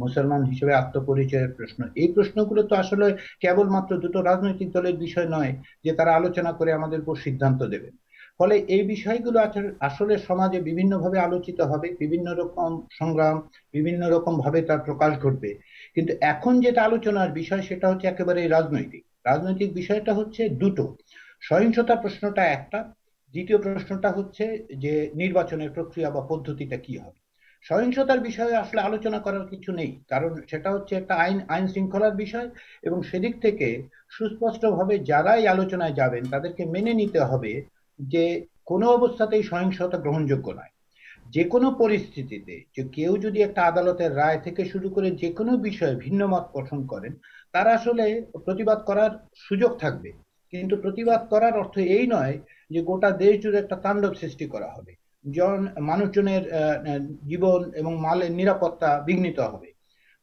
মুসলমান হিসেবে আত্মপরিচয়ের প্রশ্ন এই প্রশ্নগুলো তো আসলে কেবলমাত্র দুটো রাজনৈতিক দলের বিষয় নয় যে তারা আলোচনা করে আমাদের উপর সিদ্ধান্ত দেবেন ফলে এই বিষয়গুলো আসলে সমাজে বিভিন্নভাবে আলোচিত হবে বিভিন্ন রকম সংগ্রাম বিভিন্ন রকম ভাবে তার প্রকাশ ঘটবে কিন্তু এখন যেটা আলোচনার বিষয় সেটা হচ্ছে একেবারে রাজনৈতিক রাজনৈতিক বিষয়টা হচ্ছে দুটো সহিংসতা প্রশ্নটা একটা দ্বিতীয় প্রশ্নটা হচ্ছে যে নির্বাচনের প্রক্রিয়া বা পদ্ধতিটা কি হবে সহিংসতার বিষয়ে আসলে আলোচনা করার কিছু নেই কারণ সেটা হচ্ছে একটা আইন আইন শৃঙ্খলার বিষয় এবং সেদিক থেকে সুস্পষ্টভাবে যারাই আলোচনায় যাবেন তাদেরকে মেনে নিতে হবে যে কোনো অবস্থাতেই সহিংসতা গ্রহণযোগ্য নয় যে কোনো পরিস্থিতিতে যে কেউ যদি একটা আদালতের রায় থেকে শুরু করে যে কোনো বিষয়ে ভিন্ন মত পোষণ করেন তার আসলে প্রতিবাদ করার সুযোগ থাকবে কিন্তু প্রতিবাদ করার অর্থ এই নয় যে গোটা দেশ জুড়ে একটা তাণ্ডব সৃষ্টি করা হবে জন মানুষজনের জীবন এবং মালের নিরাপত্তা বিঘ্নিত হবে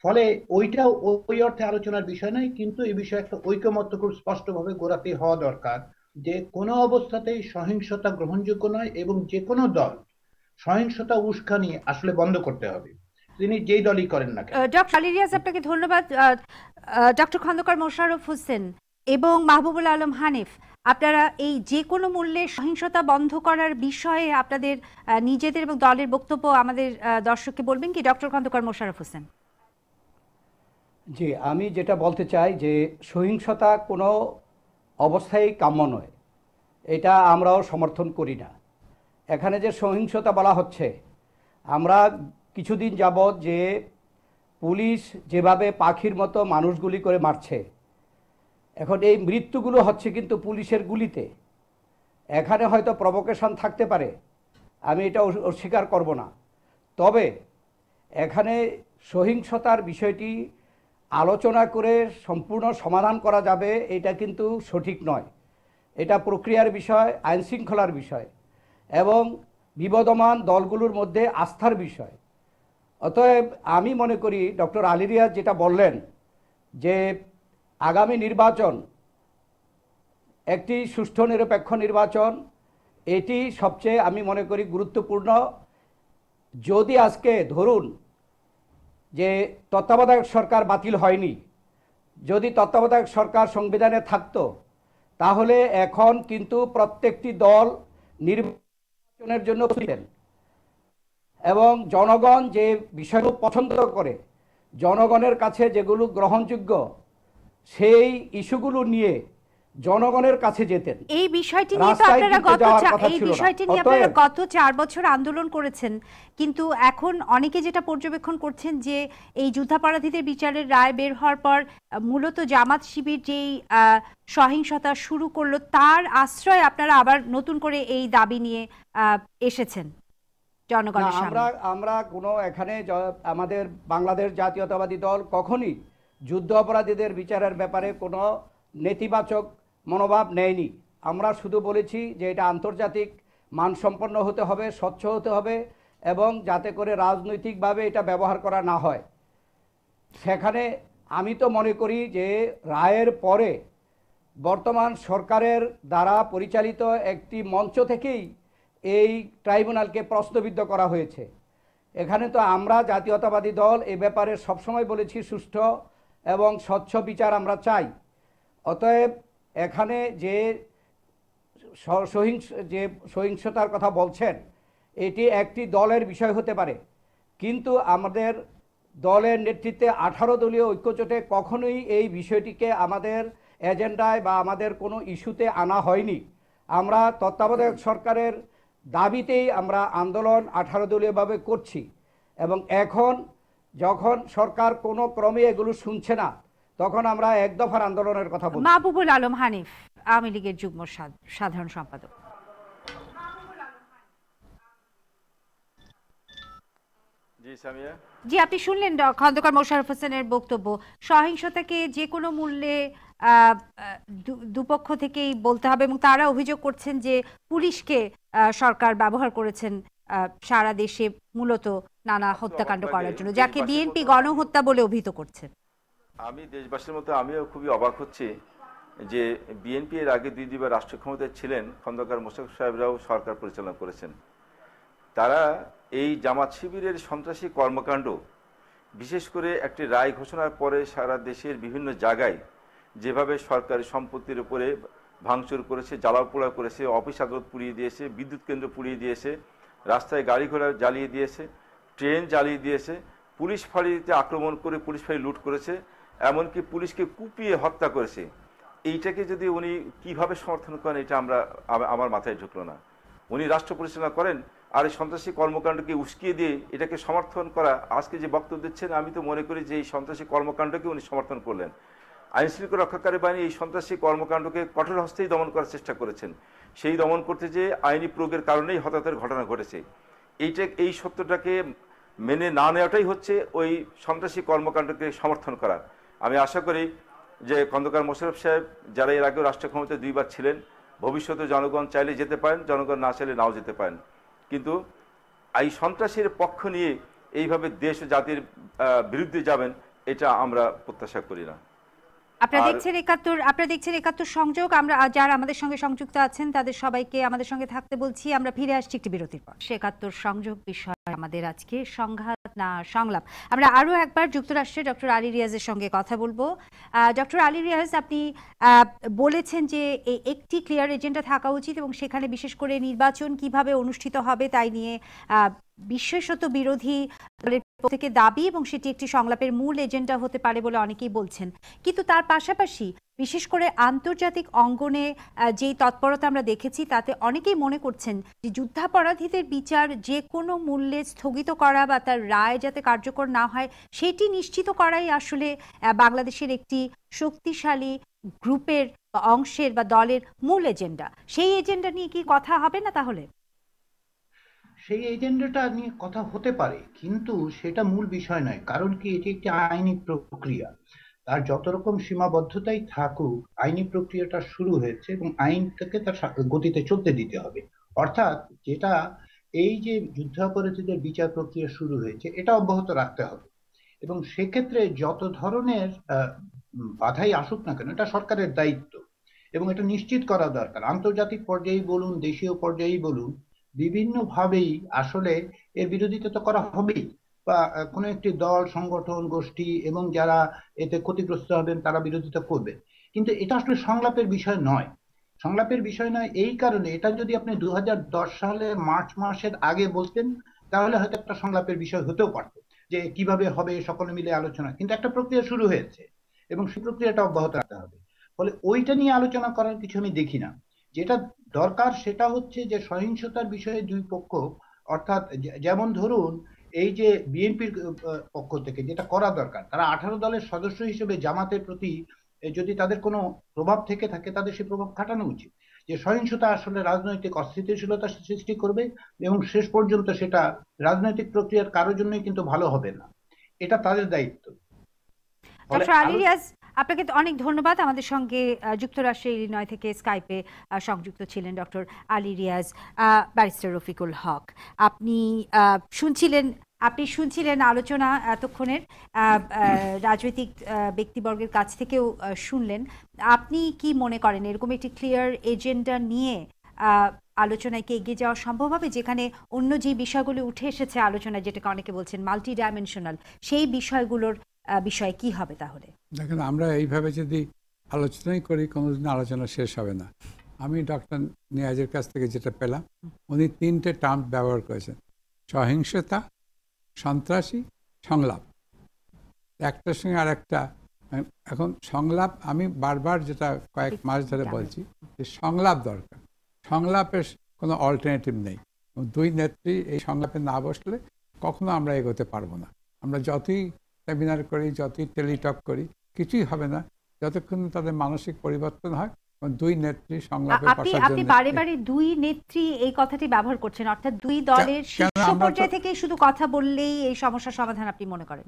ফলে ওইটাও ওই অর্থে আলোচনার বিষয় নয় কিন্তু এই বিষয়ে একটা ঐক্যমত্য খুব স্পষ্টভাবে গোড়াতেই হওয়া দরকার যে কোনো অবস্থাতেই সহিংসতা গ্রহণযোগ্য নয় এবং যে কোনো দল সহিংসতা উস্কানি আসলে বন্ধ করতে হবে তিনি যেই দলই করেন না ডক্টর আলিরিয়াস আপনাকে ধন্যবাদ ডক্টর খন্দকার মোশাররফ হোসেন এবং মাহবুবুল আলম হানিফ আপনারা এই যে কোনো মূল্যে সহিংসতা বন্ধ করার বিষয়ে আপনাদের নিজেদের এবং দলের বক্তব্য আমাদের দর্শককে বলবেন কি ডক্টর খন্দকার মোশারফ হোসেন জি আমি যেটা বলতে চাই যে সহিংসতা কোনো অবস্থায় কাম্য নয় এটা আমরাও সমর্থন করি না এখানে যে সহিংসতা বলা হচ্ছে আমরা কিছুদিন যাবৎ যে পুলিশ যেভাবে পাখির মতো মানুষগুলি করে মারছে এখন এই মৃত্যুগুলো হচ্ছে কিন্তু পুলিশের গুলিতে এখানে হয়তো প্রভোকেশন থাকতে পারে আমি এটা অস্বীকার করব না তবে এখানে সহিংসতার বিষয়টি আলোচনা করে সম্পূর্ণ সমাধান করা যাবে এটা কিন্তু সঠিক নয় এটা প্রক্রিয়ার বিষয় আইন শৃঙ্খলার বিষয় এবং বিবদমান দলগুলোর মধ্যে আস্থার বিষয় অতএব আমি মনে করি ডক্টর আলিরিয়া যেটা বললেন যে আগামী নির্বাচন একটি সুষ্ঠু নিরপেক্ষ নির্বাচন এটি সবচেয়ে আমি মনে করি গুরুত্বপূর্ণ যদি আজকে ধরুন যে তত্ত্বাবধায়ক সরকার বাতিল হয়নি যদি তত্ত্বাবধায়ক সরকার সংবিধানে থাকত তাহলে এখন কিন্তু প্রত্যেকটি দল নির্বাচনের জন্য ছিলেন এবং জনগণ যে বিষয়গুলো পছন্দ করে জনগণের কাছে যেগুলো গ্রহণযোগ্য সেই ইস্যুগুলো নিয়ে জনগণের কাছে যেতেন এই বিষয়টি নিয়ে তো আপনারা গত এই বিষয়টি নিয়ে আপনারা গত চার বছর আন্দোলন করেছেন কিন্তু এখন অনেকে যেটা পর্যবেক্ষণ করছেন যে এই যুদ্ধাপরাধীদের বিচারের রায় বের হওয়ার পর মূলত জামাত শিবির যেই সহিংসতা শুরু করলো তার আশ্রয় আপনারা আবার নতুন করে এই দাবি নিয়ে এসেছেন জনগণের আমরা আমরা কোনো এখানে আমাদের বাংলাদেশ জাতীয়তাবাদী দল কখনই যুদ্ধ অপরাধীদের বিচারের ব্যাপারে কোনো নেতিবাচক মনোভাব নেয়নি আমরা শুধু বলেছি যে এটা আন্তর্জাতিক মানসম্পন্ন হতে হবে স্বচ্ছ হতে হবে এবং যাতে করে রাজনৈতিকভাবে এটা ব্যবহার করা না হয় সেখানে আমি তো মনে করি যে রায়ের পরে বর্তমান সরকারের দ্বারা পরিচালিত একটি মঞ্চ থেকেই এই ট্রাইব্যুনালকে প্রশ্নবিদ্ধ করা হয়েছে এখানে তো আমরা জাতীয়তাবাদী দল এ ব্যাপারে সবসময় বলেছি সুষ্ঠু এবং স্বচ্ছ বিচার আমরা চাই অতএব এখানে যে সহিংস যে সহিংসতার কথা বলছেন এটি একটি দলের বিষয় হতে পারে কিন্তু আমাদের দলের নেতৃত্বে আঠারো দলীয় ঐক্যজোটে কখনোই এই বিষয়টিকে আমাদের এজেন্ডায় বা আমাদের কোনো ইস্যুতে আনা হয়নি আমরা তত্ত্বাবধায়ক সরকারের দাবিতেই আমরা আন্দোলন আঠারো দলীয়ভাবে করছি এবং এখন যখন সরকার কোনো ক্রমে এগুলো শুনছে না তখন আমরা এক দফার আন্দোলনের কথা বলি মাহবুবুল আলম হানিফ আওয়ামী লীগের যুগ্ম সাধারণ সম্পাদক জি আপনি শুনলেন খন্দকার মোশারফ হোসেনের বক্তব্য সহিংসতাকে যে কোনো মূল্যে দুপক্ষ থেকেই বলতে হবে এবং তারা অভিযোগ করছেন যে পুলিশকে সরকার ব্যবহার করেছেন সারা দেশে মূলত নানা আচ্ছা, হত্যাকাণ্ড করার জন্য যাকে বিএনপি গণহত্যা বলে অভিহিত করছে আমি দেশবাসীর মতো আমিও খুবই অবাক হচ্ছি যে বিএনপি এর আগে দুই দুইবার রাষ্ট্র ক্ষমতায় ছিলেন খন্দকার মোশাক সাহেবরাও সরকার পরিচালনা করেছেন তারা এই জামাত শিবিরের সন্ত্রাসী কর্মকাণ্ড বিশেষ করে একটি রায় ঘোষণার পরে সারা দেশের বিভিন্ন জায়গায় যেভাবে সরকারি সম্পত্তির উপরে ভাঙচুর করেছে জ্বালাপোড়া করেছে অফিস আদালত পুড়িয়ে দিয়েছে বিদ্যুৎ কেন্দ্র পুড়িয়ে দিয়েছে রাস্তায় গাড়ি ঘোড়া জ্বালিয়ে দিয়েছে ট্রেন জ্বালিয়ে দিয়েছে পুলিশ ফাঁড়িতে আক্রমণ করে পুলিশ ফাঁড়ি লুট করেছে এমনকি পুলিশকে কুপিয়ে হত্যা করেছে এইটাকে যদি উনি কিভাবে সমর্থন করেন এটা আমরা আমার মাথায় ঢুকলো না উনি রাষ্ট্র পরিচালনা করেন আর এই সন্ত্রাসী কর্মকাণ্ডকে উস্কিয়ে দিয়ে এটাকে সমর্থন করা আজকে যে বক্তব্য দিচ্ছেন আমি তো মনে করি যে এই সন্ত্রাসী কর্মকাণ্ডকে উনি সমর্থন করলেন আইনশৃঙ্খলা রক্ষাকারী বাহিনী এই সন্ত্রাসী কর্মকাণ্ডকে কঠোর হস্তেই দমন করার চেষ্টা করেছেন সেই দমন করতে যে আইনি প্রয়োগের কারণেই হতাহতের ঘটনা ঘটেছে এইটা এই সত্যটাকে মেনে না নেওয়াটাই হচ্ছে ওই সন্ত্রাসী কর্মকাণ্ডকে সমর্থন করা আমি আশা করি যে খন্দকার মোশারফ সাহেব যারা এর আগেও রাষ্ট্র ক্ষমতায় দুইবার ছিলেন ভবিষ্যতে জনগণ চাইলে যেতে পারেন জনগণ না চাইলে নাও যেতে পারেন কিন্তু এই সন্ত্রাসের পক্ষ নিয়ে এইভাবে দেশ জাতির বিরুদ্ধে যাবেন এটা আমরা প্রত্যাশা করি না আপনারা দেখছেন একাত্তর আপনারা দেখছেন একাত্তর সংযোগ আমরা যারা আমাদের সঙ্গে সংযুক্ত আছেন তাদের সবাইকে আমাদের সঙ্গে থাকতে বলছি আমরা ফিরে আসছি একটি বিরতির পর সে একাত্তর সংযোগ বিষয় আমাদের আজকে সংঘাত না সংলাপ আমরা আরও একবার যুক্তরাষ্ট্রে ডক্টর আলী রিয়াজের সঙ্গে কথা বলবো ডক্টর আলী রিয়াজ আপনি বলেছেন যে একটি ক্লিয়ার এজেন্ডা থাকা উচিত এবং সেখানে বিশেষ করে নির্বাচন কিভাবে অনুষ্ঠিত হবে তাই নিয়ে বিশেষত বিরোধী দলের থেকে দাবি এবং সেটি একটি সংলাপের মূল এজেন্ডা হতে পারে বলে অনেকেই বলছেন কিন্তু তার পাশাপাশি বিশেষ করে আন্তর্জাতিক অঙ্গনে যেই তৎপরতা আমরা দেখেছি তাতে অনেকেই মনে করছেন যে যুদ্ধাপরাধীদের বিচার যে কোনো মূল্যে স্থগিত করা বা তার রায় যাতে কার্যকর না হয় সেটি নিশ্চিত করাই আসলে বাংলাদেশের একটি শক্তিশালী গ্রুপের অংশের বা দলের মূল এজেন্ডা সেই এজেন্ডা নিয়ে কি কথা হবে না তাহলে সেই এজেন্ডাটা নিয়ে কথা হতে পারে কিন্তু সেটা মূল বিষয় নয় কারণ কি এটি একটি আইনি প্রক্রিয়া তার যত রকম সীমাবদ্ধতাই থাকুক আইনি প্রক্রিয়াটা শুরু হয়েছে এবং আইনটাকে তার গতিতে চলতে দিতে হবে অর্থাৎ যেটা এই যে যুদ্ধাপরাধীদের বিচার প্রক্রিয়া শুরু হয়েছে এটা অব্যাহত রাখতে হবে এবং সেক্ষেত্রে যত ধরনের বাধাই আসুক না কেন এটা সরকারের দায়িত্ব এবং এটা নিশ্চিত করা দরকার আন্তর্জাতিক পর্যায়েই বলুন দেশীয় পর্যায়েই বলুন বিভিন্নভাবেই আসলে এর বিরোধিতা তো করা হবেই বা কোনো একটি দল সংগঠন গোষ্ঠী এবং যারা এতে ক্ষতিগ্রস্ত হবেন তারা বিরোধিতা করবে কিন্তু এটা আসলে সংলাপের বিষয় নয় সংলাপের বিষয় নয় এই কারণে এটা যদি আপনি দু সালে মার্চ মাসের আগে বলতেন তাহলে হয়তো একটা সংলাপের বিষয় হতেও পারত যে কিভাবে হবে সকলে মিলে আলোচনা কিন্তু একটা প্রক্রিয়া শুরু হয়েছে এবং সেই প্রক্রিয়াটা অব্যাহত রাখতে হবে ফলে ওইটা নিয়ে আলোচনা করার কিছু আমি দেখি না যেটা দরকার সেটা হচ্ছে যে সহিংসতার বিষয়ে দুই পক্ষ অর্থাৎ যেমন ধরুন এই যে বিএনপির পক্ষ থেকে যেটা করা দরকার তারা আঠারো দলের সদস্য হিসেবে জামাতের প্রতি যদি তাদের কোনো প্রভাব থেকে থাকে তাদের সেই প্রভাব খাটানো উচিত যে সহিংসতা আসলে রাজনৈতিক অস্থিতিশীলতা সৃষ্টি করবে এবং শেষ পর্যন্ত সেটা রাজনৈতিক প্রক্রিয়ার কারোর জন্যই কিন্তু ভালো হবে না এটা তাদের দায়িত্ব আপনাকে অনেক ধন্যবাদ আমাদের সঙ্গে যুক্তরাষ্ট্রের ইলিনয় থেকে স্কাইপে সংযুক্ত ছিলেন ডক্টর আলী রিয়াজ ব্যারিস্টার রফিকুল হক আপনি শুনছিলেন আপনি শুনছিলেন আলোচনা এতক্ষণের রাজনৈতিক ব্যক্তিবর্গের কাছ থেকেও শুনলেন আপনি কি মনে করেন এরকম একটি ক্লিয়ার এজেন্ডা নিয়ে আলোচনায় কি এগিয়ে যাওয়া সম্ভব হবে যেখানে অন্য যে বিষয়গুলি উঠে এসেছে আলোচনায় যেটাকে অনেকে বলছেন মাল্টি ডাইমেনশনাল সেই বিষয়গুলোর বিষয় কি হবে তাহলে দেখেন আমরা এইভাবে যদি আলোচনাই করি কোনোদিন আলোচনা শেষ হবে না আমি ডক্টর নিয়াজের কাছ থেকে যেটা পেলাম উনি তিনটে টার্ম ব্যবহার করেছেন সহিংসতা সন্ত্রাসী সংলাপ একটার সঙ্গে আর একটা এখন সংলাপ আমি বারবার যেটা কয়েক মাস ধরে বলছি যে সংলাপ দরকার সংলাপের কোনো অল্টারনেটিভ নেই দুই নেত্রী এই সংলাপে না বসলে কখনো আমরা এগোতে পারবো না আমরা যতই সেমিনার করি যতই টেলিটক করি কিছুই হবে না যতক্ষণ তাদের মানসিক পরিবর্তন হয় দুই নেত্রী আপনি আপনি বারে বারে দুই নেত্রী এই কথাটি ব্যবহার করছেন অর্থাৎ দুই দলের শীর্ষ পর্যায়ে থেকে শুধু কথা বললেই এই সমস্যার সমাধান আপনি মনে করেন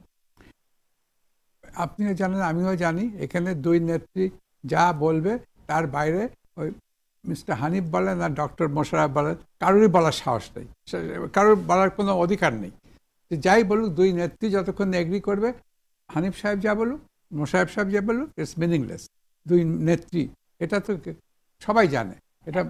আপনিও জানেন আমিও জানি এখানে দুই নেত্রী যা বলবে তার বাইরে ওই মিস্টার হানিফ বলেন আর ডক্টর মোশারফ বলেন কারোরই বলার সাহস নেই কারোর বলার কোনো অধিকার নেই যাই বলুক দুই নেত্রী যতক্ষণ এগ্রি করবে হানিফ সাহেব যা বলুক মোশাহেব সাহেব যে বললো ইটস মিনিংলেস দুই নেত্রী এটা তো সবাই জানে এটা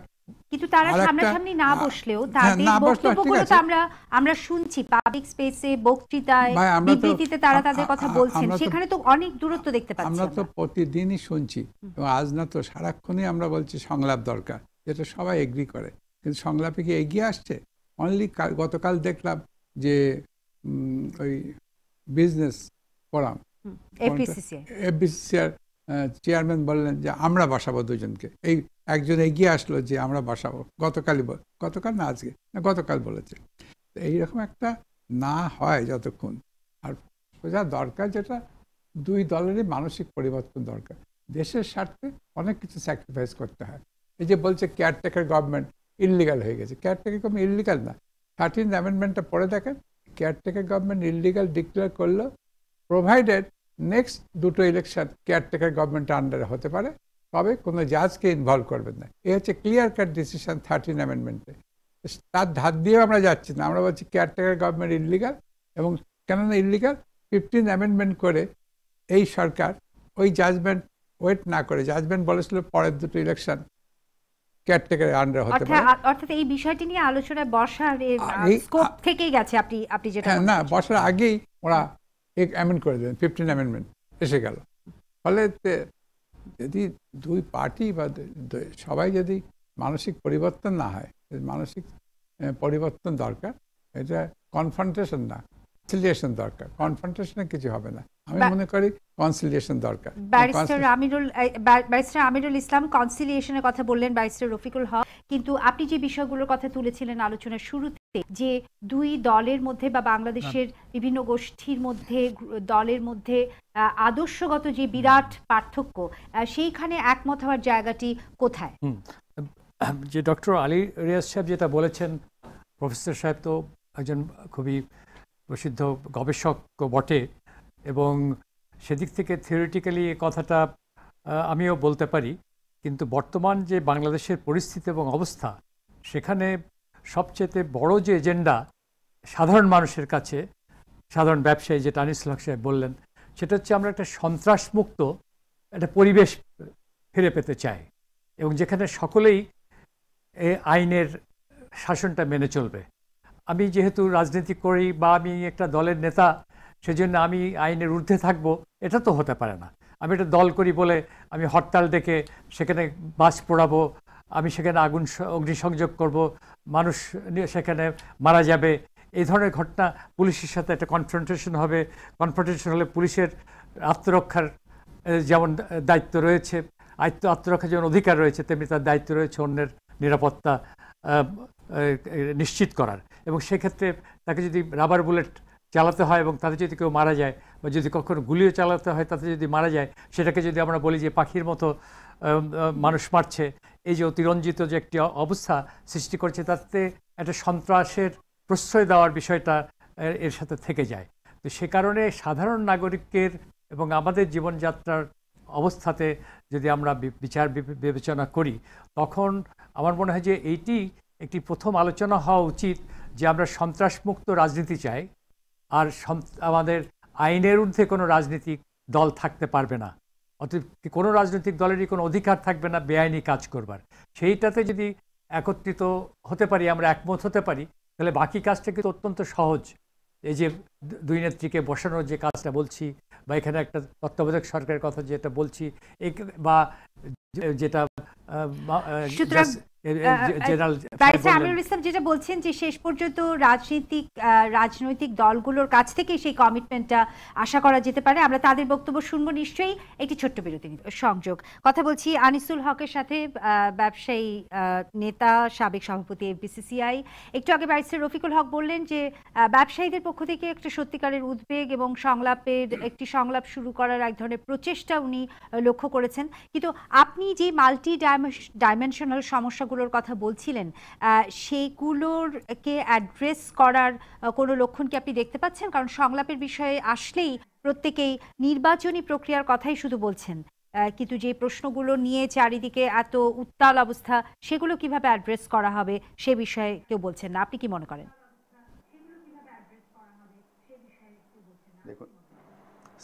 কিন্তু তারা সামনাসামনি না বসলেও হ্যাঁ, তাদের আমরা আমরা শুনছি পাবলিক স্পেসে বক্তৃতায় বিবৃতিতে তারা তাদের কথা বলছেন সেখানে তো অনেক দূরত্ব দেখতে পাচ্ছি আমরা তো প্রতিদিনই শুনছি এবং আজ না তো সারাক্ষণই আমরা বলছি সংলাপ দরকার যেটা সবাই এগ্রি করে কিন্তু সংলাপে কি এগিয়ে আসছে অনলি গতকাল দেখলাম যে ওই বিজনেস ফোরাম এফবিসিসিআর চেয়ারম্যান বললেন যে আমরা বাসাবো দুজনকে এই একজন এগিয়ে আসলো যে আমরা বাসাবো গতকালই গতকাল না আজকে না গতকাল বলেছে এইরকম একটা না হয় যতক্ষণ আর সোজা দরকার যেটা দুই দলেরই মানসিক পরিবর্তন দরকার দেশের স্বার্থে অনেক কিছু স্যাক্রিফাইস করতে হয় এই যে বলছে কেয়ারটেকার গভর্নমেন্ট ইললিগাল হয়ে গেছে কেয়ারটেকার গভর্নমেন্ট ইললিগাল না থার্টিন অ্যামেন্ডমেন্টটা পড়ে দেখেন কেয়ারটেকার গভর্নমেন্ট ইললিগাল ডিক্লেয়ার করলো প্রোভাইডেড নেক্সট দুটো ইলেকশন কেয়ারটেকার গভর্নমেন্ট আন্ডারে হতে পারে তবে কোনো জাজকে ইনভলভ করবেন না এ হচ্ছে ক্লিয়ার কাট ডিসিশন থার্টিন অ্যামেন্ডমেন্টে তার ধার দিয়ে আমরা যাচ্ছি না আমরা বলছি কেয়ারটেকার গভর্নমেন্ট ইলিগাল এবং কেননা ইলিগাল ফিফটিন অ্যামেন্ডমেন্ট করে এই সরকার ওই জাজমেন্ট ওয়েট না করে জাজমেন্ট বলেছিল পরের দুটো ইলেকশন কেয়ারটেকার আন্ডার হতে পারে অর্থাৎ এই বিষয়টি নিয়ে আলোচনা বসার স্কোপ থেকেই গেছে আপনি আপনি যেটা হ্যাঁ, না বসার আগেই ওরা এক অ্যামেন্ড করে দিলেন ফিফটিন অ্যামেন্ডমেন্ট এসে গেল ফলে যদি দুই পার্টি বা সবাই যদি মানসিক পরিবর্তন না হয় মানসিক পরিবর্তন দরকার এটা কনফ্রন্টেশন না কনসিলিয়েশন দরকার কনফ্রন্টেশনে কিছু হবে না আমি মনে করি কনসিলিয়েশন দরকার ব্যারিস্টার আমিরুল ব্যারিস্টার আমিরুল ইসলাম কনসিলিয়েশনের কথা বললেন ব্যারিস্টার রফিকুল হক কিন্তু আপনি যে বিষয়গুলোর কথা তুলেছিলেন আলোচনার শুরুতে যে দুই দলের মধ্যে বা বাংলাদেশের হ্যাঁ। বিভিন্ন গোষ্ঠীর মধ্যে দলের মধ্যে আদর্শগত যে বিরাট পার্থক্য সেইখানে একমত হওয়ার জায়গাটি কোথায় যে ডক্টর আলী রিয়াজ সাহেব যেটা বলেছেন প্রফেসর সাহেব তো একজন খুবই প্রসিদ্ধ গবেষক বটে এবং সেদিক থেকে থিওরিটিক্যালি কথাটা আমিও বলতে পারি কিন্তু বর্তমান যে বাংলাদেশের পরিস্থিতি এবং অবস্থা সেখানে সবচেয়ে বড় যে এজেন্ডা সাধারণ মানুষের কাছে সাধারণ ব্যবসায়ী যেটা আনিসুল হক সাহেব বললেন সেটা হচ্ছে আমরা একটা সন্ত্রাসমুক্ত একটা পরিবেশ ফিরে পেতে চাই এবং যেখানে সকলেই এই আইনের শাসনটা মেনে চলবে আমি যেহেতু রাজনীতি করি বা আমি একটা দলের নেতা সেজন্য আমি আইনের ঊর্ধ্বে থাকব এটা তো হতে পারে না আমি একটা দল করি বলে আমি হরতাল ডেকে সেখানে বাস পোড়াবো আমি সেখানে আগুন অগ্নিসংযোগ করব মানুষ সেখানে মারা যাবে এই ধরনের ঘটনা পুলিশের সাথে একটা কনফ্রন্টেশন হবে কনফ্রন্টেশন হলে পুলিশের আত্মরক্ষার যেমন দায়িত্ব রয়েছে আয়ত্ত আত্মরক্ষার যেমন অধিকার রয়েছে তেমনি তার দায়িত্ব রয়েছে অন্যের নিরাপত্তা নিশ্চিত করার এবং সেক্ষেত্রে তাকে যদি রাবার বুলেট চালাতে হয় এবং তাতে যদি কেউ মারা যায় বা যদি কখনো গুলিও চালাতে হয় তাতে যদি মারা যায় সেটাকে যদি আমরা বলি যে পাখির মতো মানুষ মারছে এই যে অতিরঞ্জিত যে একটি অবস্থা সৃষ্টি করছে তাতে একটা সন্ত্রাসের প্রশ্রয় দেওয়ার বিষয়টা এর সাথে থেকে যায় তো সে কারণে সাধারণ নাগরিকের এবং আমাদের জীবনযাত্রার অবস্থাতে যদি আমরা বিচার বিবেচনা করি তখন আমার মনে হয় যে এইটি একটি প্রথম আলোচনা হওয়া উচিত যে আমরা সন্ত্রাসমুক্ত রাজনীতি চাই আর আমাদের আইনের ঊর্ধ্বে কোনো রাজনৈতিক দল থাকতে পারবে না অতএব কোনো রাজনৈতিক দলেরই কোনো অধিকার থাকবে না বেআইনি কাজ করবার সেইটাতে যদি একত্রিত হতে পারি আমরা একমত হতে পারি তাহলে বাকি কাজটা কিন্তু অত্যন্ত সহজ এই যে দুই নেত্রীকে বসানোর যে কাজটা বলছি বা এখানে একটা তত্ত্বাবধায়ক সরকারের কথা যেটা বলছি বা যেটা শেষ পর্যন্ত রাজনৈতিক রাজনৈতিক দলগুলোর কাছ থেকে সেই কমিটমেন্টটা আশা করা যেতে পারে আমরা তাদের বক্তব্য শুনবো নিশ্চয়ই একটি ছোট্ট বিরতি সংযোগ কথা বলছি আনিসুল হকের সাথে ব্যবসায়ী নেতা সাবেক সভাপতি বিসিসিআই একটু আগে ব্যারিস্টার রফিকুল হক বললেন যে ব্যবসায়ীদের পক্ষ থেকে একটা সত্যিকারের উদ্বেগ এবং সংলাপের একটি সংলাপ শুরু করার এক ধরনের প্রচেষ্টা উনি লক্ষ্য করেছেন কিন্তু আপনি যে মাল্টি ডাইমেনশনাল সমস্যা প্রশ্নগুলোর কথা বলছিলেন সেইগুলোরকে অ্যাড্রেস করার কোনো লক্ষণ কি আপনি দেখতে পাচ্ছেন কারণ সংলাপের বিষয়ে আসলেই প্রত্যেকেই নির্বাচনী প্রক্রিয়ার কথাই শুধু বলছেন কিন্তু যে প্রশ্নগুলো নিয়ে চারিদিকে এত উত্তাল অবস্থা সেগুলো কিভাবে অ্যাড্রেস করা হবে সে বিষয়ে কেউ বলছেন না আপনি কি মনে করেন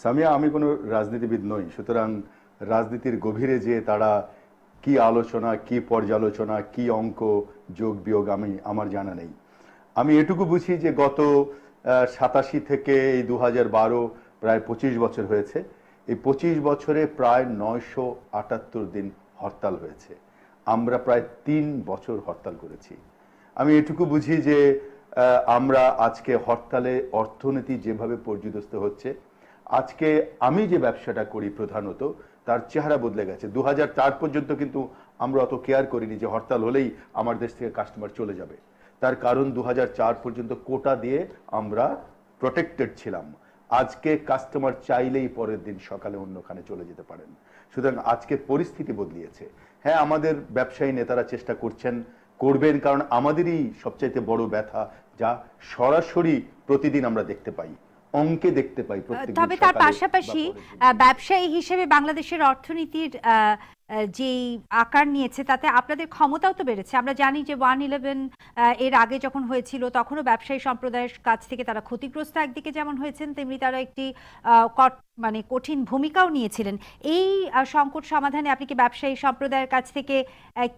সামিয়া আমি কোনো রাজনীতিবিদ নই সুতরাং রাজনীতির গভীরে যে তারা কি আলোচনা কি পর্যালোচনা কি অঙ্ক যোগ বিয়োগ আমি আমার জানা নেই আমি এটুকু বুঝি যে গত সাতাশি থেকে এই দু বারো প্রায় পঁচিশ বছর হয়েছে এই পঁচিশ বছরে প্রায় নয়শো আটাত্তর দিন হরতাল হয়েছে আমরা প্রায় তিন বছর হরতাল করেছি আমি এটুকু বুঝি যে আমরা আজকে হরতালে অর্থনীতি যেভাবে পর্যদস্ত হচ্ছে আজকে আমি যে ব্যবসাটা করি প্রধানত তার চেহারা বদলে গেছে দু পর্যন্ত কিন্তু আমরা অত কেয়ার করিনি যে হরতাল হলেই আমার দেশ থেকে কাস্টমার চলে যাবে তার কারণ দু পর্যন্ত কোটা দিয়ে আমরা প্রোটেক্টেড ছিলাম আজকে কাস্টমার চাইলেই পরের দিন সকালে অন্যখানে চলে যেতে পারেন সুতরাং আজকে পরিস্থিতি বদলিয়েছে হ্যাঁ আমাদের ব্যবসায়ী নেতারা চেষ্টা করছেন করবেন কারণ আমাদেরই সবচাইতে বড় ব্যথা যা সরাসরি প্রতিদিন আমরা দেখতে পাই অঙ্কে দেখতে পাই তবে তার পাশাপাশি ব্যবসায়ী হিসেবে বাংলাদেশের অর্থনীতির যে আকার নিয়েছে তাতে আপনাদের ক্ষমতাও তো বেড়েছে আমরা জানি যে ওয়ান ইলেভেন এর আগে যখন হয়েছিল তখনও ব্যবসায়ী সম্প্রদায়ের কাছ থেকে তারা ক্ষতিগ্রস্ত একদিকে যেমন হয়েছেন তেমনি তারা একটি মানে কঠিন ভূমিকাও নিয়েছিলেন এই সংকট সমাধানে আপনি কি ব্যবসায়ী সম্প্রদায়ের কাছ থেকে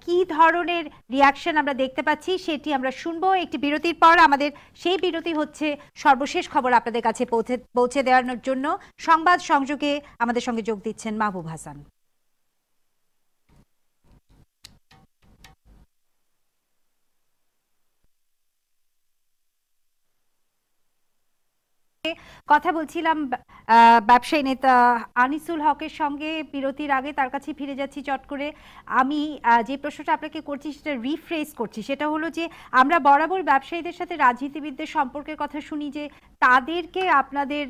কি ধরনের রিয়াকশন আমরা দেখতে পাচ্ছি সেটি আমরা শুনবো একটি বিরতির পর আমাদের সেই বিরতি হচ্ছে সর্বশেষ খবর আপনাদের কাছে পৌঁছে পৌঁছে দেওয়ানোর জন্য সংবাদ সংযোগে আমাদের সঙ্গে যোগ দিচ্ছেন মাহবুব হাসান কথা বলছিলাম ব্যবসায়ী নেতা আনিসুল হকের সঙ্গে বিরতির আগে তার কাছে ফিরে যাচ্ছি চট করে আমি যে প্রশ্নটা আপনাকে করছি সেটা রিফ্রেস করছি সেটা হলো যে আমরা বরাবর ব্যবসায়ীদের সাথে রাজনীতিবিদদের সম্পর্কের কথা শুনি যে তাদেরকে আপনাদের